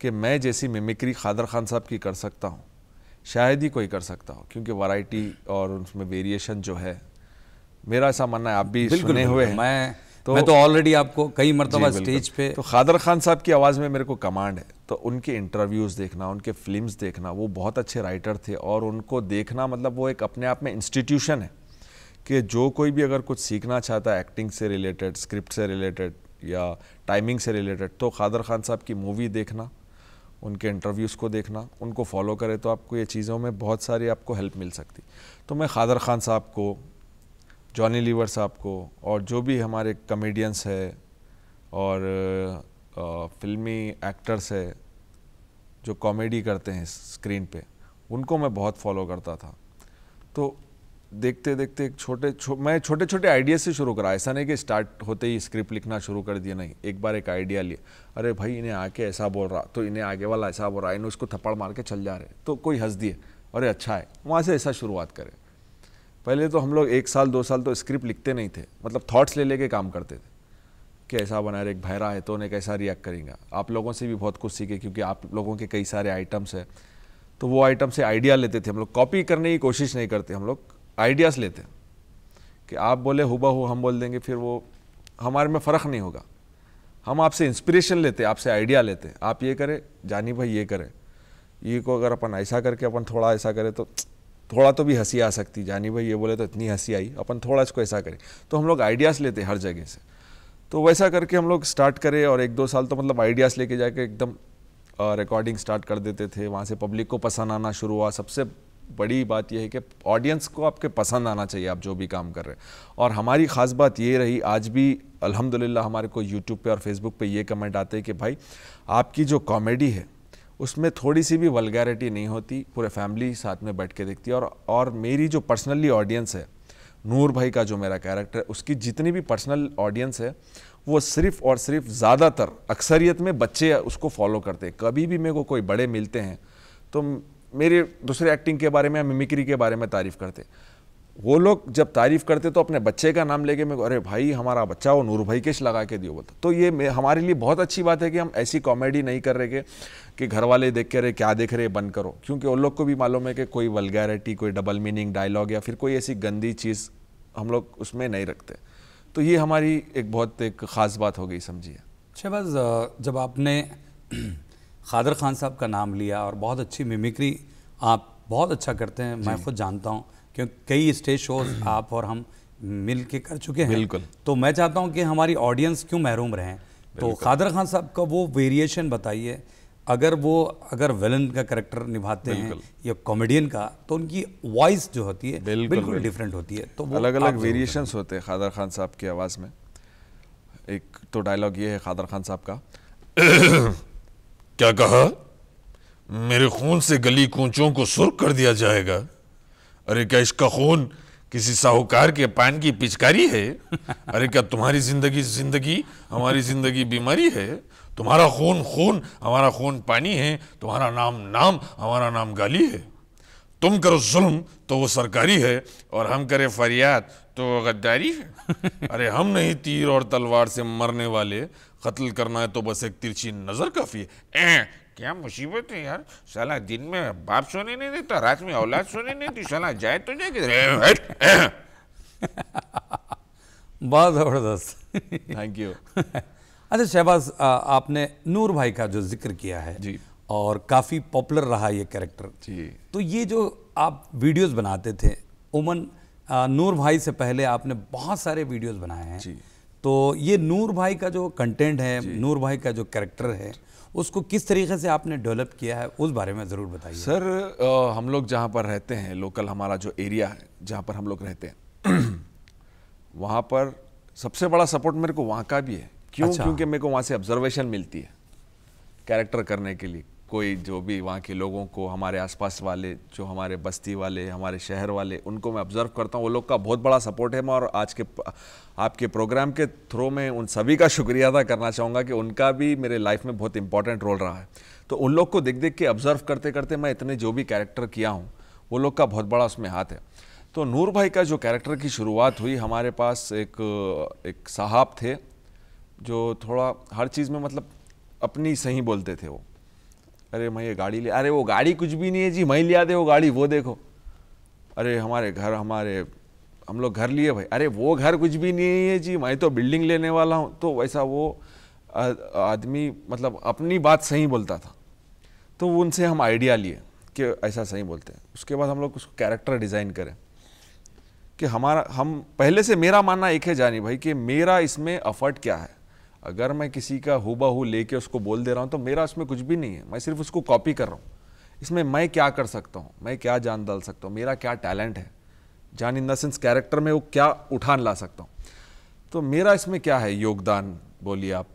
कि मैं जैसी मिमिक्री खादर खान साहब की कर सकता हूँ शायद ही कोई कर सकता हो क्योंकि वैरायटी और उसमें वेरिएशन जो है मेरा ऐसा मानना है आप भी सुने हुए हैं मैं तो मैं तो ऑलरेडी आपको कई मरतबा स्टेज पे तो खादर खान साहब की आवाज़ में मेरे को कमांड है तो उनके इंटरव्यूज़ देखना उनके फिल्म्स देखना वो बहुत अच्छे राइटर थे और उनको देखना मतलब वो एक अपने आप में इंस्टीट्यूशन है कि जो कोई भी अगर कुछ सीखना चाहता है एक्टिंग से रिलेटेड स्क्रिप्ट से रिलेटेड या टाइमिंग से रिलेटेड तो खादर खान साहब की मूवी देखना उनके इंटरव्यूज़ को देखना उनको फॉलो करें तो आपको ये चीज़ों में बहुत सारी आपको हेल्प मिल सकती तो मैं खादर खान साहब को जॉनी लीवर साहब को और जो भी हमारे कमेडियंस है और आ, फिल्मी एक्टर्स है जो कॉमेडी करते हैं स्क्रीन पे उनको मैं बहुत फॉलो करता था तो देखते देखते एक छोटे छो, मैं छोटे छोटे आइडिया से शुरू करा ऐसा नहीं कि स्टार्ट होते ही स्क्रिप्ट लिखना शुरू कर दिया नहीं एक बार एक आइडिया लिया अरे भाई इन्हें आके ऐसा बोल रहा तो इन्हें आगे वाला ऐसा बोल रहा है इन्हें उसको थप्पड़ मार के चल जा रहे तो कोई हंस दिए अरे अच्छा है वहाँ से ऐसा शुरुआत करें पहले तो हम लोग एक साल दो साल तो स्क्रिप्ट लिखते नहीं थे मतलब थॉट्स ले लेके काम करते थे कि ऐसा बना रहे एक भैरा है तो उन्हें कैसा रिएक्ट करेंगे आप लोगों से भी बहुत कुछ सीखे क्योंकि आप लोगों के कई सारे आइटम्स हैं तो वो आइटम से आइडिया लेते थे हम लोग कॉपी करने की कोशिश नहीं करते हम लोग आइडियाज़ लेते कि आप बोले हुबा हु हम बोल देंगे फिर वो हमारे में फ़र्क नहीं होगा हम आपसे इंस्पिरेशन लेते आपसे आइडिया लेते आप ये करें जानी भाई ये करें ये को अगर अपन ऐसा करके अपन थोड़ा ऐसा करें तो थोड़ा तो भी हंसी आ सकती जानी भाई ये बोले तो इतनी हंसी आई अपन थोड़ा इसको ऐसा करें तो हम लोग आइडियाज़ लेते हर जगह से तो वैसा करके हम लोग स्टार्ट करें और एक दो साल तो मतलब आइडियाज़ लेके जाके एकदम रिकॉर्डिंग स्टार्ट कर देते थे वहाँ से पब्लिक को पसंद आना शुरू हुआ सबसे बड़ी बात यह है कि ऑडियंस को आपके पसंद आना चाहिए आप जो भी काम कर रहे हैं और हमारी ख़ास बात ये रही आज भी अल्हम्दुलिल्लाह हमारे को यूट्यूब पे और फेसबुक पे ये कमेंट आते हैं कि भाई आपकी जो कॉमेडी है उसमें थोड़ी सी भी वलगैरिटी नहीं होती पूरे फैमिली साथ में बैठ के देखती है और और मेरी जो पर्सनली ऑडियंस है नूर भाई का जो मेरा कैरेक्टर है उसकी जितनी भी पर्सनल ऑडियंस है वो सिर्फ और सिर्फ ज़्यादातर अक्सरियत में बच्चे उसको फॉलो करते हैं कभी भी मेरे को कोई बड़े मिलते हैं तो मेरे दूसरे एक्टिंग के बारे में या मिमिक्री के बारे में तारीफ़ करते हैं वो लोग जब तारीफ़ करते तो अपने बच्चे का नाम लेके मैं अरे भाई हमारा बच्चा वो नूर भाई केश लगा के दियो बोलता तो ये हमारे लिए बहुत अच्छी बात है कि हम ऐसी कॉमेडी नहीं कर रहे के कि घर वाले देख के रहे क्या देख रहे बंद करो क्योंकि उन लोग को भी मालूम है कि कोई वलगैरिटी कोई डबल मीनिंग डायलॉग या फिर कोई ऐसी गंदी चीज़ हम लोग उसमें नहीं रखते तो ये हमारी एक बहुत एक ख़ास बात हो गई समझिए शहबाज अच्छा, जब आपने खादर खान साहब का नाम लिया और बहुत अच्छी मिमिक्री आप बहुत अच्छा करते हैं मैं खुद जानता हूँ क्योंकि कई स्टेज शोज आप और हम मिल के कर चुके हैं बिल्कुल तो मैं चाहता हूँ कि हमारी ऑडियंस क्यों महरूम रहें तो कादर खान साहब का वो वेरिएशन बताइए अगर वो अगर विलन का करेक्टर निभाते हैं या कॉमेडियन का तो उनकी वॉइस जो होती है बिल्कुल, बिल्कुल डिफरेंट होती है तो अलग अलग वेरिएशंस होते हैं खादर खान साहब की आवाज़ में एक तो डायलॉग ये है खादर खान साहब का क्या कहा मेरे खून से गली कूचों को सुर्ख कर दिया जाएगा अरे क्या इसका खून किसी साहूकार के पान की पिचकारी है अरे क्या तुम्हारी जिंदगी जिंदगी हमारी जिंदगी बीमारी है तुम्हारा खून खून हमारा खून पानी है तुम्हारा नाम नाम हमारा नाम गाली है तुम करो जुल्म तो वो सरकारी है और हम करें फरियाद तो वो गद्दारी है अरे हम नहीं तीर और तलवार से मरने वाले कत्ल करना है तो बस एक तिरछी नज़र काफ़ी है ए क्या मुसीबत है यार साला दिन में बाप सोने नहीं देता रात में औलाद सोने नहीं देती साला जाए तो जाए किधर बहुत ज़बरदस्त थैंक यू अच्छा शहबाज आपने नूर भाई का जो जिक्र किया है जी और काफ़ी पॉपुलर रहा ये कैरेक्टर जी तो ये जो आप वीडियोस बनाते थे उमन नूर भाई से पहले आपने बहुत सारे वीडियोस बनाए हैं जी तो ये नूर भाई का जो कंटेंट है नूर भाई का जो कैरेक्टर है उसको किस तरीके से आपने डेवलप किया है उस बारे में ज़रूर बताइए सर आ, हम लोग जहाँ पर रहते हैं लोकल हमारा जो एरिया है जहाँ पर हम लोग रहते हैं वहाँ पर सबसे बड़ा सपोर्ट मेरे को वहाँ का भी है क्यों अच्छा। क्योंकि मेरे को वहाँ से ऑब्जर्वेशन मिलती है कैरेक्टर करने के लिए कोई जो भी वहाँ के लोगों को हमारे आसपास वाले जो हमारे बस्ती वाले हमारे शहर वाले उनको मैं ऑब्जर्व करता हूँ वो लोग का बहुत बड़ा सपोर्ट है मैं और आज के आपके प्रोग्राम के थ्रू में उन सभी का शुक्रिया अदा करना चाहूँगा कि उनका भी मेरे लाइफ में बहुत इंपॉर्टेंट रोल रहा है तो उन लोग को देख देख के ऑब्जर्व करते करते मैं इतने जो भी कैरेक्टर किया हूँ वो लोग का बहुत बड़ा उसमें हाथ है तो नूर भाई का जो कैरेक्टर की शुरुआत हुई हमारे पास एक एक साहब थे जो थोड़ा हर चीज़ में मतलब अपनी सही बोलते थे वो अरे मैं ये गाड़ी ले अरे वो गाड़ी कुछ भी नहीं है जी मैं लिया दे वो गाड़ी वो देखो अरे हमारे घर हमारे हम लोग घर लिए भाई अरे वो घर कुछ भी नहीं है जी मैं तो बिल्डिंग लेने वाला हूँ तो वैसा वो आदमी मतलब अपनी बात सही बोलता था तो उनसे हम आइडिया लिए कि ऐसा सही बोलते हैं उसके बाद हम लोग उसको कैरेक्टर डिज़ाइन करें कि हमारा हम पहले से मेरा मानना एक है जानी भाई कि मेरा इसमें अफर्ट क्या है अगर मैं किसी का हुबा हु लेके उसको बोल दे रहा हूँ तो मेरा उसमें कुछ भी नहीं है मैं सिर्फ उसको कॉपी कर रहा हूँ इसमें मैं क्या कर सकता हूँ मैं क्या जान डाल सकता हूँ मेरा क्या टैलेंट है जान इन द सेंस कैरेक्टर में वो क्या उठान ला सकता हूँ तो मेरा इसमें क्या है योगदान बोलिए आप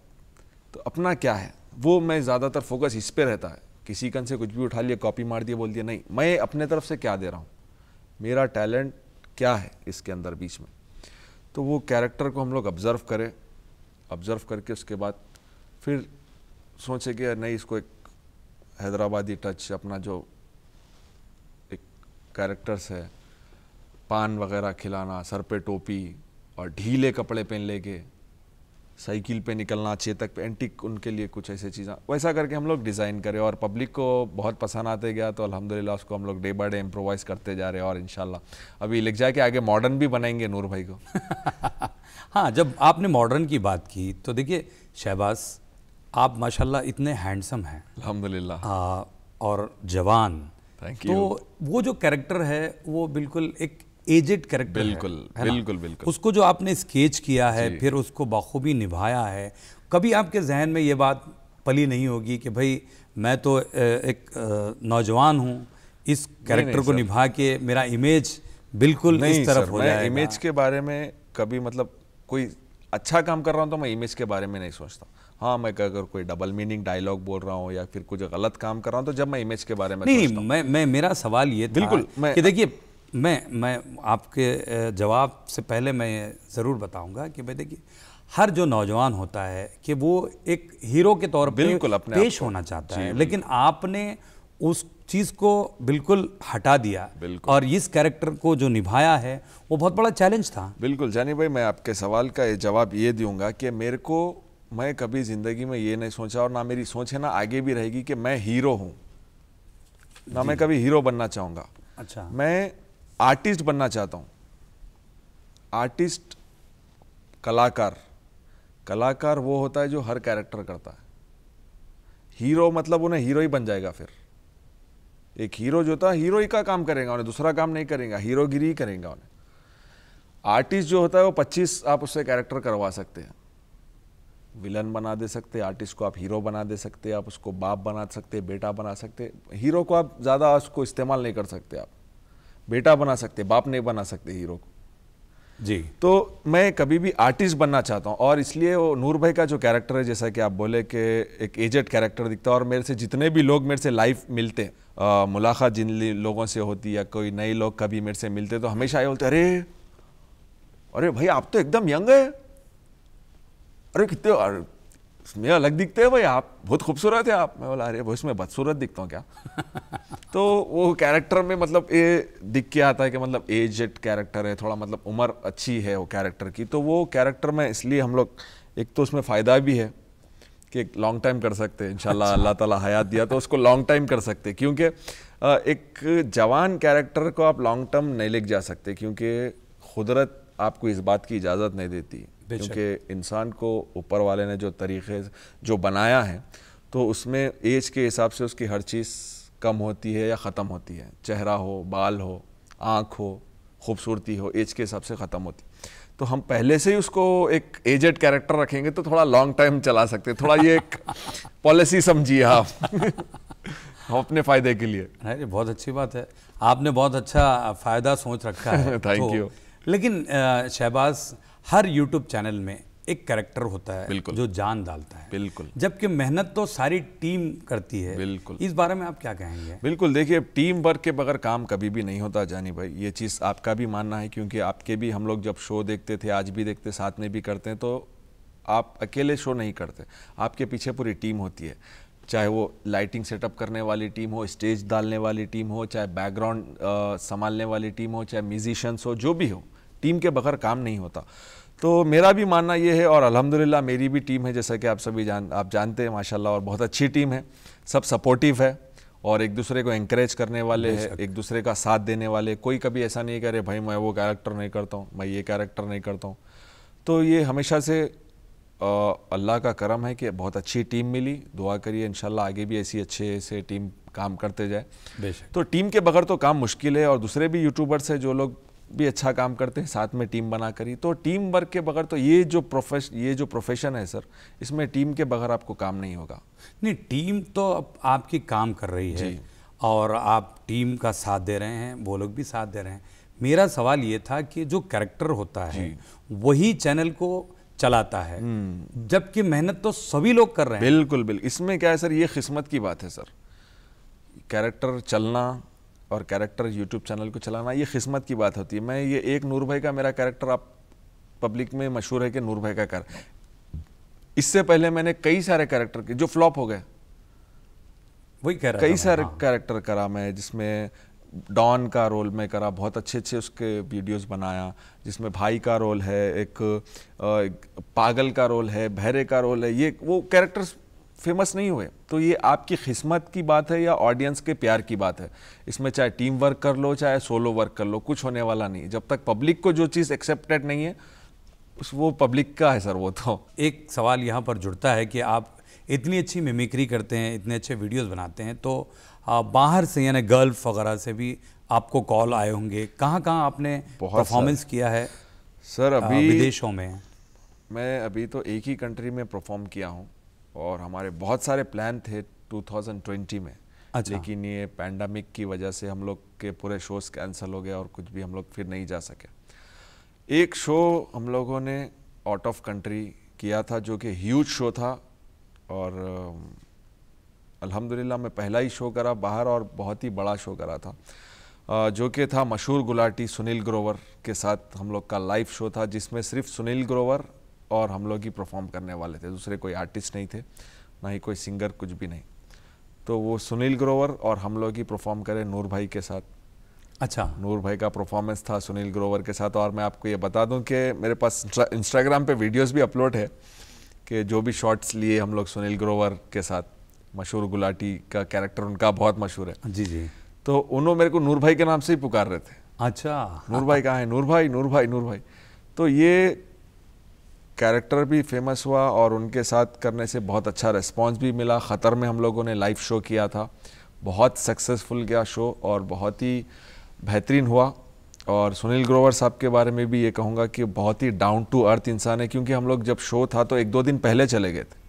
तो अपना क्या है वो मैं ज़्यादातर फोकस इस पर रहता है किसी कन से कुछ भी उठा लिया कॉपी मार दिया बोल दिया नहीं मैं अपने तरफ से क्या दे रहा हूँ मेरा टैलेंट क्या है इसके अंदर बीच में तो वो कैरेक्टर को हम लोग ऑब्ज़र्व करें ऑब्ज़र्व करके उसके बाद फिर सोचे कि नहीं इसको एक हैदराबादी टच अपना जो एक कैरेक्टर्स है पान वगैरह खिलाना सर पे टोपी और ढीले कपड़े पहन लेके साइकिल पे निकलना चेतक पे एंटिक उनके लिए कुछ ऐसे चीज़ें वैसा करके हम लोग डिज़ाइन करें और पब्लिक को बहुत पसंद आते गया तो अल्हम्दुलिल्लाह उसको हम लोग डे बाय डे इम्प्रोवाइज़ करते जा रहे हैं और इन अभी लिख जाए कि आगे मॉडर्न भी बनाएंगे नूर भाई को हाँ जब आपने मॉडर्न की बात की तो देखिए शहबाज आप माशाल्लाह इतने हैंडसम हैं अल्हम्दुलिल्लाह और जवान थैंक यू तो वो जो कैरेक्टर है वो बिल्कुल एक एजेड कैरेक्टर बिल्कुल है, है बिल्कुल बिल्कुल उसको जो आपने स्केच किया है फिर उसको बखूबी निभाया है कभी आपके जहन में ये बात पली नहीं होगी कि भाई मैं तो एक नौजवान हूँ इस कैरेक्टर को निभा के मेरा इमेज बिल्कुल नहीं इस तरफ हो जाए इमेज के बारे में कभी मतलब कोई अच्छा काम कर रहा हूँ तो मैं इमेज के बारे में नहीं सोचता हाँ मैं अगर कोई डबल मीनिंग डायलॉग बोल रहा हूँ या फिर कुछ गलत काम कर रहा हूँ तो जब मैं इमेज के बारे में नहीं मैं मैं मेरा सवाल ये बिल्कुल मैं कि देखिए मैं मैं आपके जवाब से पहले मैं ज़रूर बताऊंगा कि भाई देखिए हर जो नौजवान होता है कि वो एक हीरो के तौर पर बिल्कुल अपने पेश होना चाहता है लेकिन आपने उस चीज़ को बिल्कुल हटा दिया बिल्कुल और इस कैरेक्टर को जो निभाया है वो बहुत बड़ा चैलेंज था बिल्कुल जानी भाई मैं आपके सवाल का जवाब ये दूंगा कि मेरे को मैं कभी ज़िंदगी में ये नहीं सोचा और ना मेरी सोच है ना आगे भी रहेगी कि मैं हीरो हूँ ना मैं कभी हीरो बनना चाहूँगा अच्छा मैं आर्टिस्ट बनना चाहता हूँ आर्टिस्ट कलाकार कलाकार वो होता है जो हर कैरेक्टर करता है हीरो मतलब उन्हें हीरो ही बन जाएगा फिर एक हीरो जो होता है हीरो ही का काम करेगा उन्हें दूसरा काम नहीं करेगा हीरोगिरी ही करेंगे उन्हें आर्टिस्ट जो होता है वो 25 आप उससे कैरेक्टर करवा सकते हैं विलन बना दे सकते आर्टिस्ट को आप हीरो बना दे सकते आप उसको बाप बना सकते बेटा बना सकते हीरो को आप ज़्यादा उसको इस्तेमाल नहीं कर सकते आप बेटा बना सकते बाप नहीं बना सकते हीरो को जी तो मैं कभी भी आर्टिस्ट बनना चाहता हूँ और इसलिए वो नूर भाई का जो कैरेक्टर है जैसा कि आप बोले कि एक एजेड कैरेक्टर दिखता है और मेरे से जितने भी लोग मेरे से लाइफ मिलते हैं मुलाकात जिन लोगों से होती या कोई नए लोग कभी मेरे से मिलते तो हमेशा ये बोलते अरे अरे भाई आप तो एकदम यंग है अरे कितने इसमें अलग दिखते हैं भाई आप बहुत खूबसूरत है आप मैं बोला अरे भाई इसमें बदसूरत दिखता हूँ क्या तो वो कैरेक्टर में मतलब ये दिख के आता है कि मतलब एजड कैरेक्टर है थोड़ा मतलब उम्र अच्छी है वो कैरेक्टर की तो वो कैरेक्टर में इसलिए हम लोग एक तो उसमें फ़ायदा भी है कि एक लॉन्ग टाइम कर सकते हैं इन अच्छा। अल्लाह ताला हयात दिया तो उसको लॉन्ग टाइम कर सकते क्योंकि एक जवान कैरेक्टर को आप लॉन्ग टर्म नहीं लेके जा सकते क्योंकि कुदरत आपको इस बात की इजाज़त नहीं देती क्योंकि इंसान को ऊपर वाले ने जो तरीक़े जो बनाया है तो उसमें एज के हिसाब से उसकी हर चीज़ कम होती है या ख़त्म होती है चेहरा हो बाल हो आँख हो खूबसूरती हो एज के हिसाब से ख़त्म होती तो हम पहले से ही उसको एक एजेड कैरेक्टर रखेंगे तो थोड़ा लॉन्ग टाइम चला सकते हैं थोड़ा ये एक पॉलिसी समझिए आप हम अपने फ़ायदे के लिए जी बहुत अच्छी बात है आपने बहुत अच्छा फ़ायदा सोच रखा है थैंक यू तो लेकिन शहबाज़ हर यूट्यूब चैनल में एक करेक्टर होता है बिल्कुल जो जान डालता है बिल्कुल जबकि मेहनत तो सारी टीम करती है बिल्कुल इस बारे में आप क्या कहेंगे बिल्कुल देखिए टीम वर्क के बगैर काम कभी भी नहीं होता जानी भाई ये चीज़ आपका भी मानना है क्योंकि आपके भी हम लोग जब शो देखते थे आज भी देखते साथ में भी करते हैं तो आप अकेले शो नहीं करते आपके पीछे पूरी टीम होती है चाहे वो लाइटिंग सेटअप करने वाली टीम हो स्टेज डालने वाली टीम हो चाहे बैकग्राउंड संभालने वाली टीम हो चाहे म्यूजिशंस हो जो भी हो टीम के बगैर काम नहीं होता तो मेरा भी मानना ये है और अल्हम्दुलिल्लाह मेरी भी टीम है जैसा कि आप सभी जान आप जानते हैं माशाल्लाह और बहुत अच्छी टीम है सब सपोर्टिव है और एक दूसरे को इंकरेज करने वाले हैं एक दूसरे का साथ देने वाले कोई कभी ऐसा नहीं करे भाई मैं वो कैरेक्टर नहीं करता हूँ मैं ये कैरेक्टर नहीं करता हूँ तो ये हमेशा से अल्लाह का करम है कि बहुत अच्छी टीम मिली दुआ करिए इन आगे भी ऐसी अच्छे से टीम काम करते जाए तो टीम के बगैर तो काम मुश्किल है और दूसरे भी यूट्यूबर्स हैं जो लोग भी अच्छा काम करते हैं साथ में टीम बना करी तो टीम वर्क के बगैर तो ये जो प्रोफेश ये जो प्रोफेशन है सर इसमें टीम के बगैर आपको काम नहीं होगा नहीं टीम तो आपकी काम कर रही है और आप टीम का साथ दे रहे हैं वो लोग भी साथ दे रहे हैं मेरा सवाल ये था कि जो कैरेक्टर होता है वही चैनल को चलाता है हम्म। जबकि मेहनत तो सभी लोग कर रहे हैं बिल्कुल बिल्कुल इसमें क्या है सर ये किस्मत की बात है सर कैरेक्टर चलना और कैरेक्टर यूट्यूब चैनल को चलाना ये खिस्मत की बात होती है मैं ये एक नूर भाई का मेरा कैरेक्टर आप पब्लिक में मशहूर है कि नूर भाई का कर इससे पहले मैंने कई सारे कैरेक्टर जो फ्लॉप हो गए वही कह रहा कई सारे हाँ। कैरेक्टर करा मैं जिसमें डॉन का रोल मैं करा बहुत अच्छे अच्छे उसके वीडियोस बनाया जिसमें भाई का रोल है एक, एक पागल का रोल है भैरे का रोल है ये वो कैरेक्टर्स फेमस नहीं हुए तो ये आपकी किस्मत की बात है या ऑडियंस के प्यार की बात है इसमें चाहे टीम वर्क कर लो चाहे सोलो वर्क कर लो कुछ होने वाला नहीं जब तक पब्लिक को जो चीज़ एक्सेप्टेड नहीं है उस वो पब्लिक का है सर वो तो एक सवाल यहाँ पर जुड़ता है कि आप इतनी अच्छी मिमिक्री करते हैं इतने अच्छे वीडियोज़ बनाते हैं तो बाहर से यानी गल्फ वगैरह से भी आपको कॉल आए होंगे कहाँ कहाँ आपने परफॉर्मेंस किया है सर अभी विदेशों में मैं अभी तो एक ही कंट्री में परफॉर्म किया हूँ और हमारे बहुत सारे प्लान थे 2020 में अच्छा। लेकिन ये पैंडमिक की वजह से हम लोग के पूरे शोज कैंसिल हो गए और कुछ भी हम लोग फिर नहीं जा सके एक शो हम लोगों ने आउट ऑफ कंट्री किया था जो कि ह्यूज शो था और अल्हम्दुलिल्लाह मैं पहला ही शो करा बाहर और बहुत ही बड़ा शो करा था जो कि था मशहूर गुलाटी सुनील ग्रोवर के साथ हम लोग का लाइव शो था जिसमें सिर्फ सुनील ग्रोवर और हम लोग ही परफॉर्म करने वाले थे दूसरे कोई आर्टिस्ट नहीं थे ना ही कोई सिंगर कुछ भी नहीं तो वो सुनील ग्रोवर और हम लोग ही परफॉर्म करे नूर भाई के साथ अच्छा नूर भाई का परफॉर्मेंस था सुनील ग्रोवर के साथ और मैं आपको ये बता दूं कि मेरे पास इंस्टाग्राम पे वीडियोस भी अपलोड है कि जो भी शॉट्स लिए हम लोग सुनील ग्रोवर के साथ मशहूर गुलाटी का कैरेक्टर उनका बहुत मशहूर है जी जी तो उन्होंने मेरे को नूर भाई के नाम से ही पुकार रहे थे अच्छा नूर भाई कहाँ है नूर भाई नूर भाई नूर भाई तो ये कैरेक्टर भी फेमस हुआ और उनके साथ करने से बहुत अच्छा रिस्पॉन्स भी मिला ख़तर में हम लोगों ने लाइव शो किया था बहुत सक्सेसफुल गया शो और बहुत ही बेहतरीन हुआ और सुनील ग्रोवर साहब के बारे में भी ये कहूँगा कि बहुत ही डाउन टू अर्थ इंसान है क्योंकि हम लोग जब शो था तो एक दो दिन पहले चले गए थे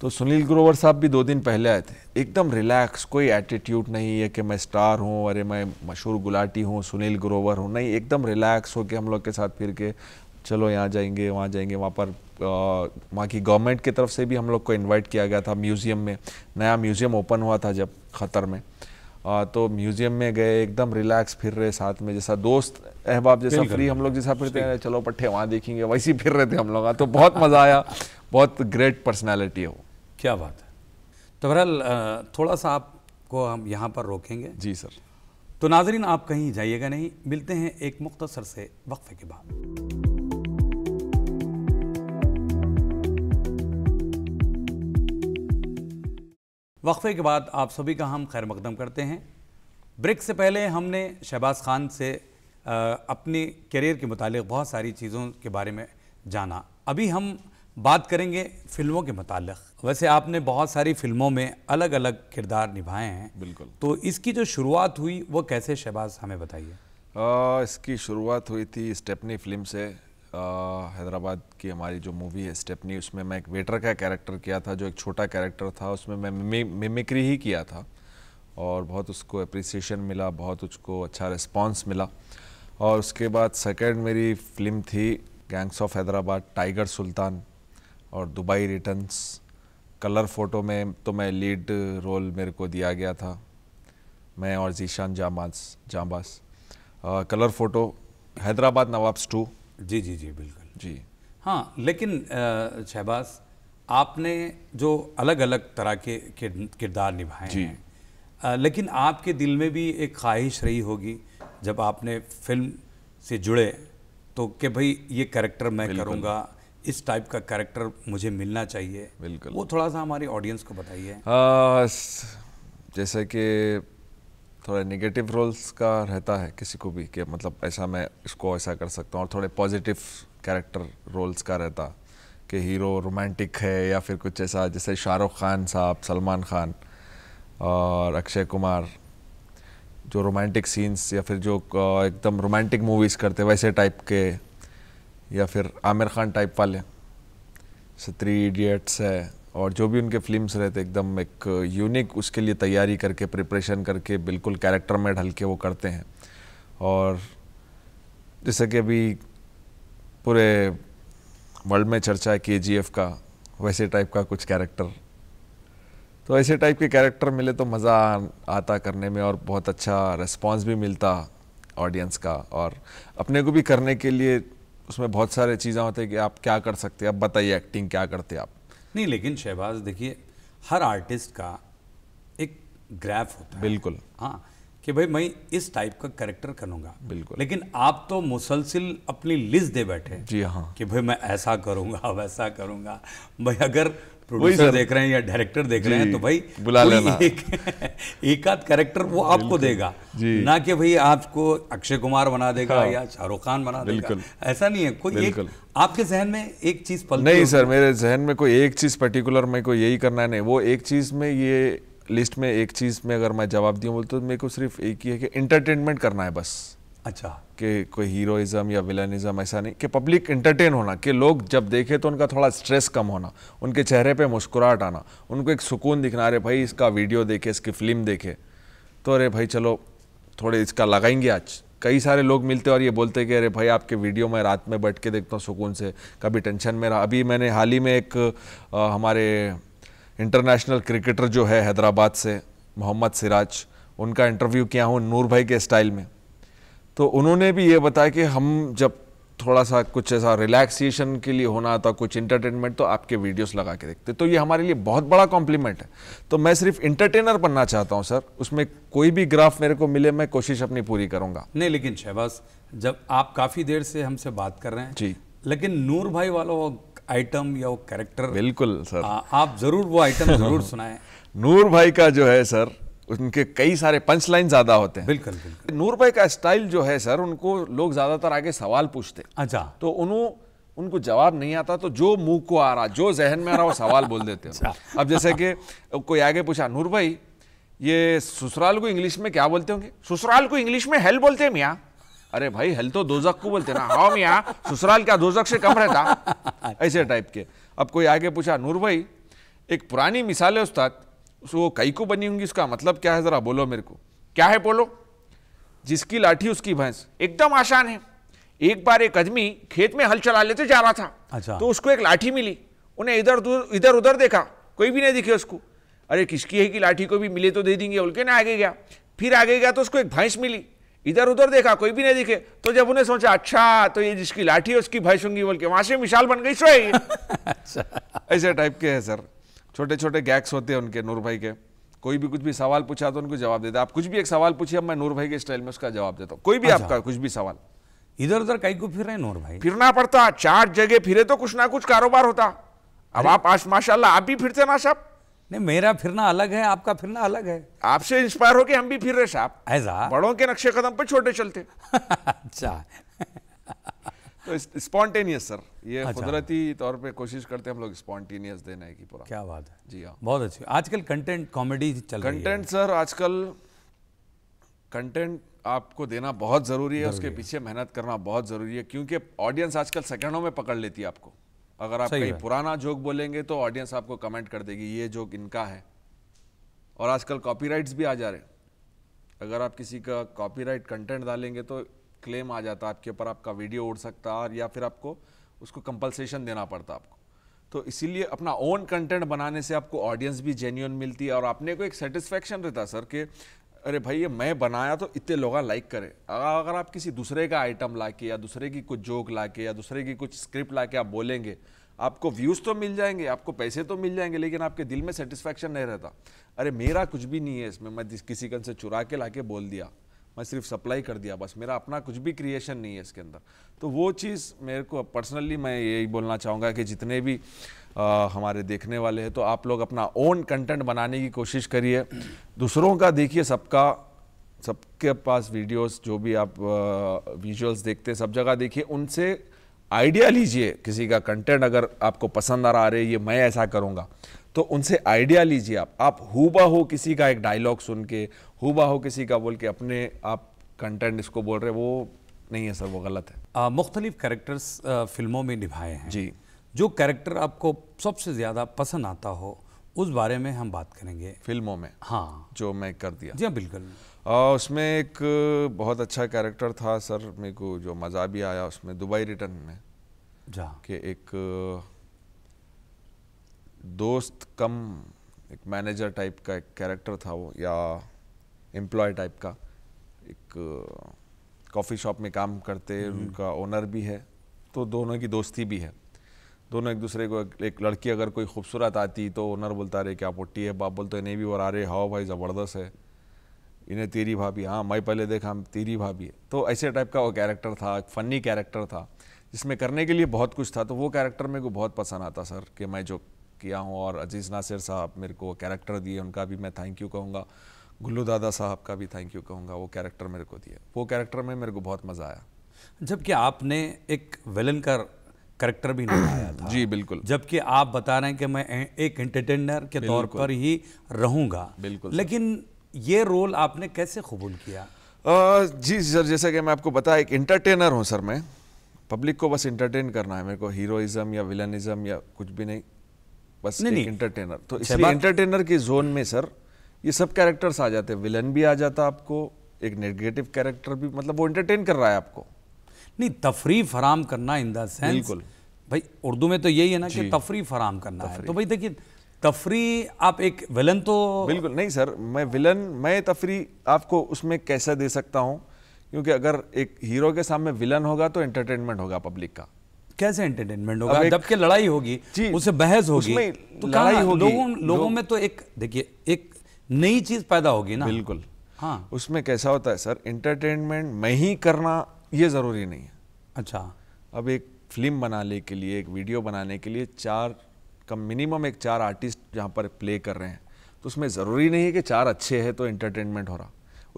तो सुनील ग्रोवर साहब भी दो दिन पहले आए थे एकदम रिलैक्स कोई एटीट्यूड नहीं है कि मैं स्टार हूँ अरे मैं मशहूर गुलाटी हूँ सुनील ग्रोवर हूँ नहीं एकदम रिलैक्स हो के हम लोग के साथ फिर के चलो यहाँ जाएंगे वहाँ जाएंगे वहाँ पर वहाँ की गवर्नमेंट की तरफ से भी हम लोग को इनवाइट किया गया था म्यूज़ियम में नया म्यूज़ियम ओपन हुआ था जब ख़तर में आ, तो म्यूज़ियम में गए एकदम रिलैक्स फिर रहे साथ में जैसा दोस्त अहबाब जैसा फ्री हम लोग जैसा फिरते हैं चलो पट्ठे वहाँ देखेंगे वैसे फिर रहे थे हम लोग हाँ, तो बहुत मज़ा आया बहुत ग्रेट पर्सनैलिटी है वो क्या बात है तो बहरहाल थोड़ा सा आपको हम यहाँ पर रोकेंगे जी सर तो नाजरीन आप कहीं जाइएगा नहीं मिलते हैं एक मुख्तसर से वक्फे के बाद वक्फे के बाद आप सभी का हम खैर मकदम करते हैं ब्रेक से पहले हमने शहबाज खान से अपने करियर के मुतालिक बहुत सारी चीज़ों के बारे में जाना अभी हम बात करेंगे फिल्मों के मतलब वैसे आपने बहुत सारी फिल्मों में अलग अलग किरदार निभाए हैं बिल्कुल तो इसकी जो शुरुआत हुई वो कैसे शहबाज हमें बताइए इसकी शुरुआत हुई थी स्टेपनी फिल्म से हैदराबाद की हमारी जो मूवी है स्टेपनी उसमें मैं एक वेटर का कैरेक्टर किया था जो एक छोटा कैरेक्टर था उसमें मैं मिमिक्री ही किया था और बहुत उसको अप्रिसिएशन मिला बहुत उसको अच्छा रिस्पॉन्स मिला और उसके बाद सेकेंड मेरी फिल्म थी gangs of Hyderabad tiger Sultan और दुबई रिटर्न्स कलर फ़ोटो में तो मैं लीड रोल मेरे को दिया गया था मैं और जीशान जामाज Jambaaz colour photo Hyderabad Nawabs two जी जी जी बिल्कुल जी हाँ लेकिन शहबाज आपने जो अलग अलग तरह के किरदार निभाए हैं लेकिन आपके दिल में भी एक ख्वाहिश रही होगी जब आपने फिल्म से जुड़े तो कि भाई ये करेक्टर मैं करूँगा इस टाइप का करेक्टर मुझे मिलना चाहिए बिल्कुल वो थोड़ा सा हमारे ऑडियंस को बताइए हाँ, जैसे कि थोड़े नेगेटिव रोल्स का रहता है किसी को भी कि मतलब ऐसा मैं इसको ऐसा कर सकता हूँ और थोड़े पॉजिटिव कैरेक्टर रोल्स का रहता कि हीरो रोमांटिक है या फिर कुछ ऐसा जैसे शाहरुख खान साहब सलमान खान और अक्षय कुमार जो रोमांटिक सीन्स या फिर जो एकदम रोमांटिक मूवीज़ करते वैसे टाइप के या फिर आमिर खान टाइप वाले जैसे थ्री इडियट्स है और जो भी उनके फिल्म्स रहते एकदम एक यूनिक उसके लिए तैयारी करके प्रिपरेशन करके बिल्कुल कैरेक्टर में ढल के वो करते हैं और जैसे कि अभी पूरे वर्ल्ड में चर्चा है के का वैसे टाइप का कुछ कैरेक्टर तो ऐसे टाइप के कैरेक्टर मिले तो मज़ा आता करने में और बहुत अच्छा रिस्पॉन्स भी मिलता ऑडियंस का और अपने को भी करने के लिए उसमें बहुत सारे चीज़ें होते हैं कि आप क्या कर सकते हैं आप बताइए एक्टिंग क्या करते आप नहीं लेकिन शहबाज देखिए हर आर्टिस्ट का एक ग्राफ होता है बिल्कुल हाँ कि भाई मैं इस टाइप का करेक्टर करूँगा बिल्कुल लेकिन आप तो मुसलसिल अपनी लिस्ट दे बैठे जी हाँ कि भाई मैं ऐसा करूंगा वैसा करूंगा भाई अगर प्रोड्यूसर देख रहे हैं या डायरेक्टर देख रहे हैं तो भाई बुला लेना एक, एक आध करेक्टर वो आपको देगा ना कि भाई आपको अक्षय कुमार बना देगा हाँ। या शाहरुख खान बना देगा ऐसा नहीं है कोई एक आपके जहन में एक चीज पल नहीं सर मेरे जहन में कोई एक चीज पर्टिकुलर मेरे को यही करना है नहीं वो एक चीज में ये लिस्ट में एक चीज में अगर मैं जवाब दिया बोलते तो मेरे को सिर्फ एक ही है कि इंटरटेनमेंट करना है बस अच्छा कि कोई हीरोइज्म या विलनिज़म ऐसा नहीं कि पब्लिक इंटरटेन होना कि लोग जब देखे तो उनका थोड़ा स्ट्रेस कम होना उनके चेहरे पे मुस्कुराहट आना उनको एक सुकून दिखना अरे भाई इसका वीडियो देखे इसकी फिल्म देखे तो अरे भाई चलो थोड़े इसका लगाएंगे आज कई सारे लोग मिलते और ये बोलते कि अरे भाई आपके वीडियो में रात में बैठ के देखता हूँ सुकून से कभी टेंशन में रहा अभी मैंने हाल ही में एक आ, हमारे इंटरनेशनल क्रिकेटर जो है हैदराबाद से मोहम्मद सिराज उनका इंटरव्यू किया हूँ नूर भाई के स्टाइल में तो उन्होंने भी ये बताया कि हम जब थोड़ा सा कुछ ऐसा रिलैक्सेशन के लिए होना था कुछ इंटरटेनमेंट तो आपके वीडियोस लगा के देखते तो ये हमारे लिए बहुत बड़ा कॉम्प्लीमेंट है तो मैं सिर्फ इंटरटेनर बनना चाहता हूँ सर उसमें कोई भी ग्राफ मेरे को मिले मैं कोशिश अपनी पूरी करूँगा नहीं लेकिन शहबाज जब आप काफ़ी देर से हमसे बात कर रहे हैं जी लेकिन नूर भाई वाला वो आइटम या वो कैरेक्टर बिल्कुल सर आ, आप ज़रूर वो आइटम ज़रूर सुनाएं नूर भाई का जो है सर उनके कई सारे पंच लाइन ज्यादा होते हैं बिल्कुल नूर भाई का स्टाइल जो है सर उनको लोग ज्यादातर आगे सवाल पूछते अच्छा तो उनको जवाब नहीं आता तो जो मुंह को आ रहा जो जहन में आ रहा वो सवाल बोल देते हैं अच्छा। अब जैसे कि कोई आगे पूछा नूर भाई ये ससुराल को इंग्लिश में क्या बोलते होंगे ससुराल को इंग्लिश में हेल बोलते हैं मियाँ अरे भाई हेल तो दोजक को बोलते ना हाँ मियाँ ससुराल क्या दोजक से कम रहता ऐसे टाइप के अब कोई आगे पूछा नूर भाई एक पुरानी मिसाल है उस्ताद वो कई को बनी होंगी उसका मतलब क्या है ज़रा बोलो मेरे को क्या है बोलो जिसकी लाठी उसकी भैंस एकदम आसान है एक बार एक आदमी खेत में हल चला लेते जा रहा था अच्छा। तो उसको एक लाठी मिली उन्हें इधर इधर उधर देखा कोई भी नहीं दिखे उसको अरे किसकी है कि लाठी को भी मिले तो दे देंगे बोल के ना आगे गया फिर आगे गया तो उसको एक भैंस मिली इधर उधर देखा कोई भी नहीं दिखे तो जब उन्हें सोचा अच्छा तो ये जिसकी लाठी है उसकी भैंस होंगी बोल के वहां से मिसाल बन गई सो अच्छा। ऐसे टाइप के है सर छोटे छोटे गैक्स होते हैं उनके नूर भाई के कोई भी कुछ भी सवाल पूछा तो उनको जवाब देता आप कुछ भी एक सवाल पूछिए अब मैं नूर भाई के स्टाइल में उसका जवाब देता हूँ कोई भी अच्छा। आपका कुछ भी सवाल इधर उधर कहीं को फिर रहे नूर भाई फिरना पड़ता चार जगह फिरे तो कुछ ना कुछ कारोबार होता अब आप आज माशाल्लाह आप भी फिरते ना साहब नहीं मेरा फिरना अलग है आपका फिरना अलग है आपसे इंस्पायर होके हम भी फिर रहे साहब ऐसा बड़ों के नक्शे कदम पर छोटे चलते अच्छा तो स्पॉन्टेनियस सर ये अच्छा। कुदरती तौर पे कोशिश करते हैं हम लोग स्पॉन्टेनियस देने की पूरा क्या बात है जी हाँ बहुत अच्छी आजकल कंटेंट कॉमेडी चल कंटेंट सर आजकल कंटेंट आपको देना बहुत ज़रूरी है उसके पीछे मेहनत करना बहुत ज़रूरी है क्योंकि ऑडियंस आजकल सेकंडों में पकड़ लेती है आपको अगर आप कहीं पुराना जोक बोलेंगे तो ऑडियंस आपको कमेंट कर देगी ये जोक इनका है और आजकल कॉपीराइट्स भी आ जा रहे हैं अगर आप किसी का कॉपीराइट कंटेंट डालेंगे तो क्लेम आ जाता आपके ऊपर आपका वीडियो उड़ सकता और या फिर आपको उसको कंपलसेशन देना पड़ता आपको तो इसीलिए अपना ओन कंटेंट बनाने से आपको ऑडियंस भी जेन्यून मिलती है और आपने को एक सेटिस्फेक्शन रहता सर कि अरे भाई ये मैं बनाया तो इतने लोग लाइक करें अगर आप किसी दूसरे का आइटम ला के या दूसरे की कुछ जोक ला के या दूसरे की कुछ स्क्रिप्ट ला के आप बोलेंगे आपको व्यूज़ तो मिल जाएंगे आपको पैसे तो मिल जाएंगे लेकिन आपके दिल में सेटिस्फेक्शन नहीं रहता अरे मेरा कुछ भी नहीं है इसमें मैं किसी कन से चुरा के ला के बोल दिया मैं सिर्फ सप्लाई कर दिया बस मेरा अपना कुछ भी क्रिएशन नहीं है इसके अंदर तो वो चीज़ मेरे को पर्सनली मैं यही बोलना चाहूँगा कि जितने भी आ, हमारे देखने वाले हैं तो आप लोग अपना ओन कंटेंट बनाने की कोशिश करिए दूसरों का देखिए सबका सबके पास वीडियोस जो भी आप विजुअल्स देखते हैं सब जगह देखिए उनसे आइडिया लीजिए किसी का कंटेंट अगर आपको पसंद आ रहा है ये मैं ऐसा करूँगा तो उनसे आइडिया लीजिए आप आप हुबा हो किसी का एक डायलॉग सुन के हुबा हो किसी का बोल के अपने आप कंटेंट इसको बोल रहे वो नहीं है सर वो गलत है मुख्तलिफ करेक्टर्स फिल्मों में निभाए हैं जी जो कैरेक्टर आपको सबसे ज़्यादा पसंद आता हो उस बारे में हम बात करेंगे फिल्मों में हाँ जो मैं कर दिया जी हाँ, बिल्कुल आ, उसमें एक बहुत अच्छा कैरेक्टर था सर मेरे को जो मज़ा भी आया उसमें दुबई रिटर्न में जहाँ के एक दोस्त कम एक मैनेजर टाइप का एक कैरेक्टर था वो या एम्प्लॉय टाइप का एक कॉफ़ी uh, शॉप में काम करते हम्म। उनका ओनर भी है तो दोनों की दोस्ती भी है दोनों एक दूसरे को एक लड़की अगर कोई खूबसूरत आती तो ओनर बोलता रहे क्या पोटी है बाप बोलते नहीं भी और रहे हाओ भाई ज़बरदस्त है इन्हें तेरी भाभी हाँ मैं पहले देखा हम हाँ, तेरी भाभी है तो ऐसे टाइप का वो कैरेक्टर था एक फ़नी कैरेक्टर था जिसमें करने के लिए बहुत कुछ था तो वो कैरेक्टर मेरे को बहुत पसंद आता सर कि मैं जो किया हूँ और अजीज़ नासिर साहब मेरे को कैरेक्टर दिए उनका भी मैं थैंक यू कहूँगा गुल्लू दादा साहब का भी थैंक यू कहूँगा वो कैरेक्टर मेरे को दिए वो कैरेक्टर में मेरे को बहुत मज़ा आया जबकि आपने एक विलन का करेक्टर भी नहीं था जी बिल्कुल जबकि आप बता रहे हैं कि मैं एक एंटरटेनर के तौर पर ही रहूँगा बिल्कुल लेकिन ये रोल आपने कैसे कबूल किया जी सर जैसा कि मैं आपको बताया एक इंटरटेनर हूँ सर मैं पब्लिक को बस इंटरटेन करना है मेरे को हीरोइज़म या विलनिज़म या कुछ भी नहीं बस नहीं, नहीं इंटरटेनर तो अच्छा, इसलिए इंटरटेनर के जोन में सर ये सब कैरेक्टर्स आ जाते हैं विलन भी आ जाता आपको एक नेगेटिव कैरेक्टर भी मतलब वो इंटरटेन कर रहा है आपको नहीं तफरी फराम करना इन द बिल्कुल भाई उर्दू में तो यही है ना कि तफरी फराम करना तफरी। है तो भाई देखिए तफरी आप एक विलन तो बिल्कुल नहीं सर मैं विलन मैं तफरी आपको उसमें कैसा दे सकता हूँ क्योंकि अगर एक हीरो के सामने विलन होगा तो एंटरटेनमेंट होगा पब्लिक का कैसे एंटरटेनमेंट होगा जब के लड़ाई होगी उससे बहस होगी तो लड़ाई होगी लोगों लोगों में तो एक देखिए एक नई चीज पैदा होगी ना बिल्कुल हाँ उसमें कैसा होता है सर एंटरटेनमेंट में ही करना ये ज़रूरी नहीं है अच्छा अब एक फिल्म बनाने के लिए एक वीडियो बनाने के लिए चार कम मिनिमम एक चार आर्टिस्ट जहाँ पर प्ले कर रहे हैं तो उसमें ज़रूरी नहीं है कि चार अच्छे हैं तो एंटरटेनमेंट हो रहा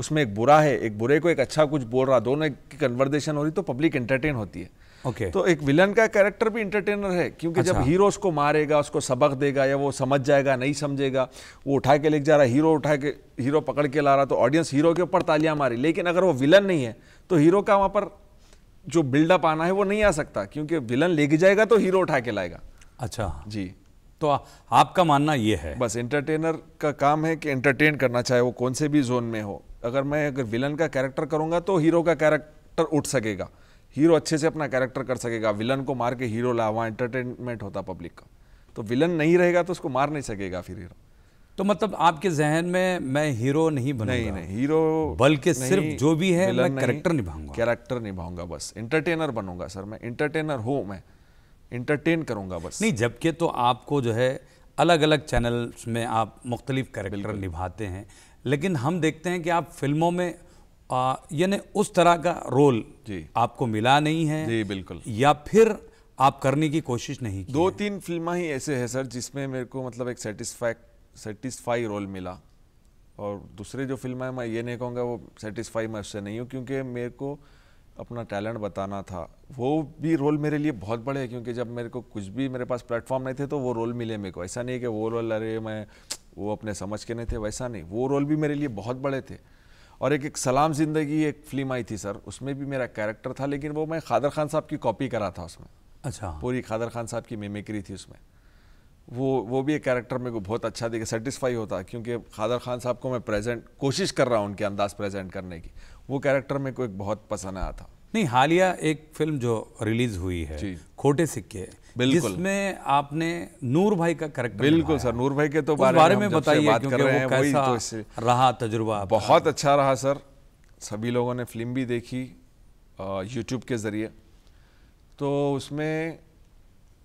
उसमें एक बुरा है एक बुरे को एक अच्छा कुछ बोल रहा दोनों की कन्वर्जेशन हो रही तो पब्लिक एंटरटेन होती है okay. तो एक विलन का कैरेक्टर भी इंटरटेनर है क्योंकि अच्छा। जब हीरो उसको मारेगा उसको सबक देगा या वो समझ जाएगा नहीं समझेगा वो उठा के लेके जा रहा है हीरो उठा के हीरो पकड़ के ला रहा तो ऑडियंस हीरो के ऊपर तालियां मारी लेकिन अगर वो विलन नहीं है तो हीरो का वहाँ पर जो बिल्डअप आना है वो नहीं आ सकता क्योंकि विलन लेके जाएगा तो हीरो उठा के लाएगा अच्छा जी तो आ, आपका मानना ये है बस एंटरटेनर का काम है कि एंटरटेन करना चाहे वो कौन से भी जोन में हो अगर मैं अगर विलन का कैरेक्टर करूँगा तो हीरो का कैरेक्टर उठ सकेगा हीरो अच्छे से अपना कैरेक्टर कर सकेगा विलन को मार के हीरो ला वहाँ एंटरटेनमेंट होता पब्लिक का तो विलन नहीं रहेगा तो उसको मार नहीं सकेगा फिर हीरो तो मतलब आपके जहन में मैं हीरो नहीं बनूंगा नहीं नहीं हीरो बल्कि सिर्फ जो भी है मैं कैरेक्टर निभाऊंगा कैरेक्टर निभाऊंगा बस इंटरटेनर बनूंगा सर मैं इंटरटेनर हूँ मैं इंटरटेन करूंगा बस नहीं जबकि तो आपको जो है अलग अलग चैनल्स में आप मुख्तलिफ कैरेक्टर निभाते हैं लेकिन हम देखते हैं कि आप फिल्मों में यानी उस तरह का रोल जी आपको मिला नहीं है जी बिल्कुल या फिर आप करने की कोशिश नहीं की दो तीन फिल्म ही ऐसे है सर जिसमें मेरे को मतलब एक सेटिस्फाई सेटिस्फाई रोल मिला और दूसरे जो फिल्म है मैं ये नहीं कहूँगा वो सेटिस्फाई मैं उससे नहीं हूँ क्योंकि मेरे को अपना टैलेंट बताना था वो भी रोल मेरे लिए बहुत बड़े है क्योंकि जब मेरे को कुछ भी मेरे पास प्लेटफॉर्म नहीं थे तो वो रोल मिले मेरे को ऐसा नहीं कि वो रोल अरे मैं वो अपने समझ के नहीं थे वैसा नहीं वो रोल भी मेरे लिए बहुत बड़े थे और एक एक सलाम ज़िंदगी एक फिल्म आई थी सर उसमें भी मेरा कैरेक्टर था लेकिन वो मैं खादर खान साहब की कॉपी करा था उसमें अच्छा पूरी खादर खान साहब की मेमिक्री थी उसमें वो वो भी एक कैरेक्टर मेरे को बहुत अच्छा देखा सेटिस्फाई होता क्योंकि खादर खान साहब को मैं प्रेजेंट कोशिश कर रहा हूँ उनके अंदाज प्रेजेंट करने की वो कैरेक्टर मेरे को एक बहुत पसंद आया था नहीं हालिया एक फिल्म जो रिलीज हुई है खोटे सिक्के बिल्कुल जिसमें आपने नूर भाई का करेक्टर बिल्कुल सर नूर भाई के तो बारे, बारे में बताइए बात कर रहे हैं वही तो रहा तजुर्बा बहुत अच्छा रहा सर सभी लोगों ने फिल्म भी देखी यूट्यूब के ज़रिए तो उसमें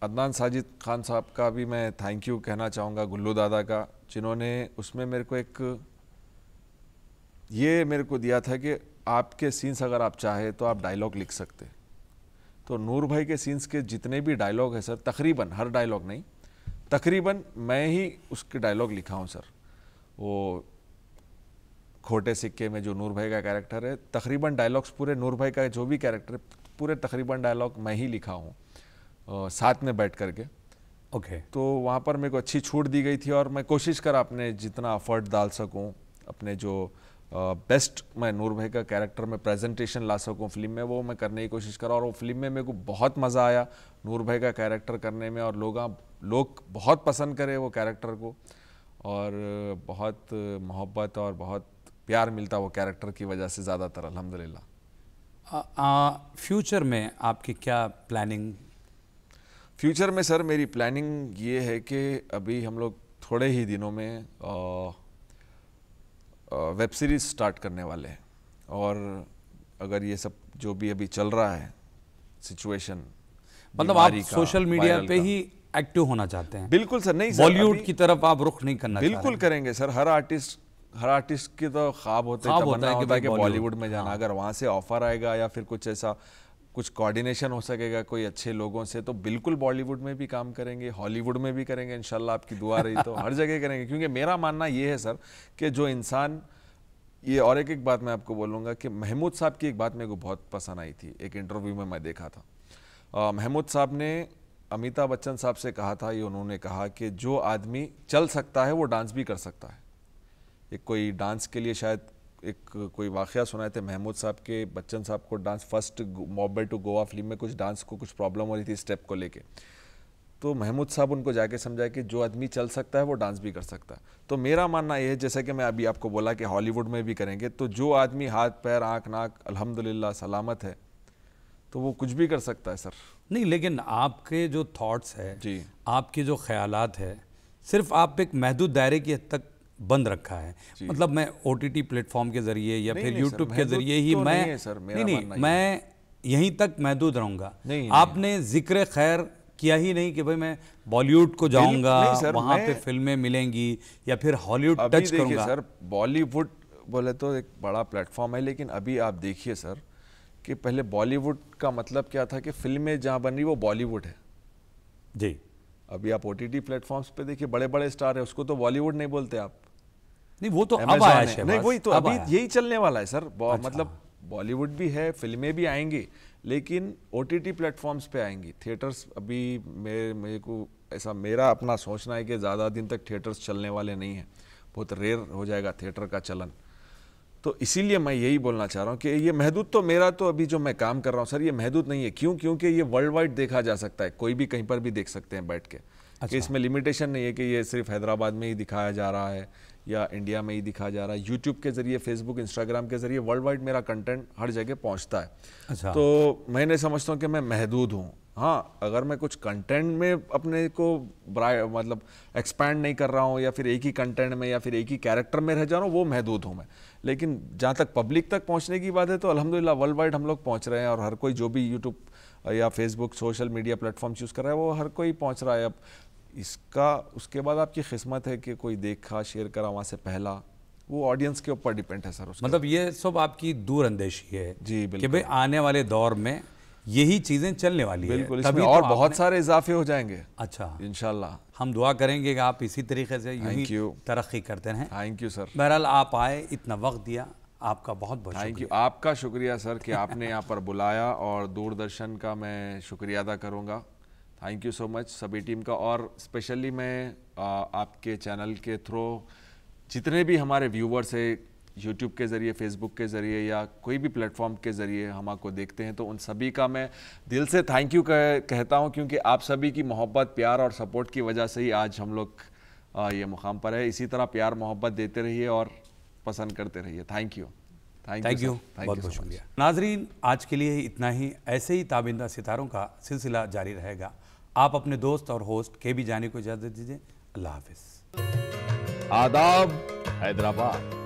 अदनान साजिद खान साहब का भी मैं थैंक यू कहना चाहूँगा गुल्लू दादा का जिन्होंने उसमें मेरे को एक ये मेरे को दिया था कि आपके सीन्स अगर आप चाहे तो आप डायलॉग लिख सकते तो नूर भाई के सीन्स के जितने भी डायलॉग है सर तकरीबन हर डायलॉग नहीं तकरीबन मैं ही उसके डायलॉग लिखा हूँ सर वो खोटे सिक्के में जो नूर भाई का कैरेक्टर है तकरीबन डायलॉग्स पूरे नूर भाई का जो भी कैरेक्टर है पूरे तकरीबन डायलॉग मैं ही लिखा हूँ साथ में बैठ करके ओके okay. तो वहाँ पर मेरे को अच्छी छूट दी गई थी और मैं कोशिश करा अपने जितना अफर्ट डाल सकूँ अपने जो बेस्ट मैं नूर भाई का कैरेक्टर में प्रेजेंटेशन ला सकूँ फिल्म में वो मैं करने की कोशिश करा और वो फिल्म में मेरे को बहुत मज़ा आया नूर भाई का कैरेक्टर करने में और लोग लोग बहुत पसंद करे वो कैरेक्टर को और बहुत मोहब्बत और बहुत प्यार मिलता वो कैरेक्टर की वजह से ज़्यादातर अलहमदिल्ला फ्यूचर में आपकी क्या प्लानिंग फ्यूचर में सर मेरी प्लानिंग ये है कि अभी हम लोग थोड़े ही दिनों में आ, वेब सीरीज़ स्टार्ट करने वाले हैं और अगर ये सब जो भी अभी चल रहा है सिचुएशन मतलब आप सोशल मीडिया पे ही एक्टिव होना चाहते हैं बिल्कुल सर नहीं बॉलीवुड की तरफ आप रुख नहीं करना बिल्कुल करेंगे सर हर आर्टिस्ट हर आर्टिस्ट के तो ख्वाब होते हैं कि बॉलीवुड में जाना हाँ। अगर वहाँ से ऑफर आएगा या फिर कुछ ऐसा कुछ कोऑर्डिनेशन हो सकेगा कोई अच्छे लोगों से तो बिल्कुल बॉलीवुड में भी काम करेंगे हॉलीवुड में भी करेंगे इनशाला आपकी दुआ रही तो हर जगह करेंगे क्योंकि मेरा मानना ये है सर कि जो इंसान ये और एक एक बात मैं आपको बोलूँगा कि महमूद साहब की एक बात मेरे को बहुत पसंद आई थी एक इंटरव्यू में मैं देखा था महमूद साहब ने अमिताभ बच्चन साहब से कहा था ये उन्होंने कहा कि जो आदमी चल सकता है वो डांस भी कर सकता है एक कोई डांस के लिए शायद एक कोई वाक़ सुनाए थे महमूद साहब के बच्चन साहब को डांस फर्स्ट मोबल टू गोवा फिल्म में कुछ डांस को कुछ प्रॉब्लम हो रही थी स्टेप को लेके तो महमूद साहब उनको जाके समझाए कि जो आदमी चल सकता है वो डांस भी कर सकता है तो मेरा मानना यह है जैसा कि मैं अभी आपको बोला कि हॉलीवुड में भी करेंगे तो जो आदमी हाथ पैर आँख नाक अल्हम्दुलिल्लाह सलामत है तो वो कुछ भी कर सकता है सर नहीं लेकिन आपके जो थाट्स है जी आपके जो ख्यालात है सिर्फ आप एक महदूद दायरे की हद तक बंद रखा है मतलब मैं ओ टी टी प्लेटफॉर्म के जरिए या फिर यूट्यूब के जरिए ही तो मैं नहीं, सर, नहीं, नहीं मैं यहीं तक महदूद रहूंगा आपने जिक्र खैर किया ही नहीं कि भाई मैं बॉलीवुड को जाऊंगा वहां पे फिल्में मिलेंगी या फिर हॉलीवुड टच करूंगा सर बॉलीवुड बोले तो एक बड़ा प्लेटफॉर्म है लेकिन अभी आप देखिए सर कि पहले बॉलीवुड का मतलब क्या था कि फिल्में जहाँ बन रही वो बॉलीवुड है जी अभी आप ओ टी प्लेटफॉर्म्स पे देखिए बड़े बड़े स्टार है उसको तो बॉलीवुड नहीं बोलते आप नहीं वो तो अब आया है नहीं वही तो अभी यही चलने वाला है सर अच्छा। मतलब बॉलीवुड भी है फिल्में भी आएंगी लेकिन ओ टी टी प्लेटफॉर्म्स पर आएंगी थिएटर्स अभी मेरे मेरे को ऐसा मेरा अपना सोचना है कि ज़्यादा दिन तक थिएटर्स चलने वाले नहीं हैं बहुत रेयर हो जाएगा थिएटर का चलन तो इसीलिए मैं यही बोलना चाह रहा हूँ कि ये महदूद तो मेरा तो अभी जो मैं काम कर रहा हूँ सर ये महदूद नहीं है क्यों क्योंकि ये वर्ल्ड वाइड देखा जा सकता है कोई भी कहीं पर भी देख सकते हैं बैठ के अच्छा। कि इसमें लिमिटेशन नहीं है कि ये सिर्फ हैदराबाद में ही दिखाया जा रहा है या इंडिया में ही दिखा जा रहा है यूट्यूब के ज़रिए फेसबुक इंस्टाग्राम के ज़रिए वर्ल्ड वाइड मेरा कंटेंट हर जगह पहुंचता है अच्छा। तो मैं नहीं समझता हूँ कि मैं महदूद हूँ हाँ अगर मैं कुछ कंटेंट में अपने को मतलब एक्सपैंड नहीं कर रहा हूँ या फिर एक ही कंटेंट में या फिर एक ही कैरेक्टर में रह जा रहा हूँ वो महदूद हूँ मैं लेकिन जहाँ तक पब्लिक तक पहुँचने की बात है तो अलहमदिल्ला वर्ल्ड वाइड हम लोग पहुँच रहे हैं और हर कोई जो भी यूट्यूब या Facebook social media platform use कर रहा है वो हर कोई पहुँच रहा है अब इसका उसके बाद आपकी किस्मत है कि कोई देखा शेयर करा वहाँ से पहला वो ऑडियंस के ऊपर डिपेंड है सर मतलब ये सब आपकी दूर अंदेशी है जी कि भाई आने वाले दौर में यही चीज़ें चलने वाली बिल्कुल है तभी तो और तो बहुत सारे इजाफे हो जाएंगे अच्छा इनशाला हम दुआ करेंगे कि आप इसी तरीके से यू तरक्की करते रहें थैंक यू सर बहरहाल आप आए इतना वक्त दिया आपका बहुत बहुत थैंक यू आपका शुक्रिया सर कि आपने यहाँ पर बुलाया और दूरदर्शन का मैं शुक्रिया अदा करूँगा थैंक यू सो मच सभी टीम का और स्पेशली मैं आ, आपके चैनल के थ्रू जितने भी हमारे व्यूवर्स है यूट्यूब के ज़रिए फेसबुक के ज़रिए या कोई भी प्लेटफॉर्म के ज़रिए हम आपको देखते हैं तो उन सभी का मैं दिल से थैंक यू कह, कहता हूँ क्योंकि आप सभी की मोहब्बत प्यार और सपोर्ट की वजह से ही आज हम लोग ये मुकाम पर है इसी तरह प्यार मोहब्बत देते रहिए और पसंद करते रहिए थैंक यू थैंक यू बहुत बहुत शुक्रिया नाजरीन आज के लिए इतना ही ऐसे ही ताबिंदा सितारों का सिलसिला जारी रहेगा आप अपने दोस्त और होस्ट के भी जाने को इजाजत दीजिए अल्लाह हाफिज आदाब हैदराबाद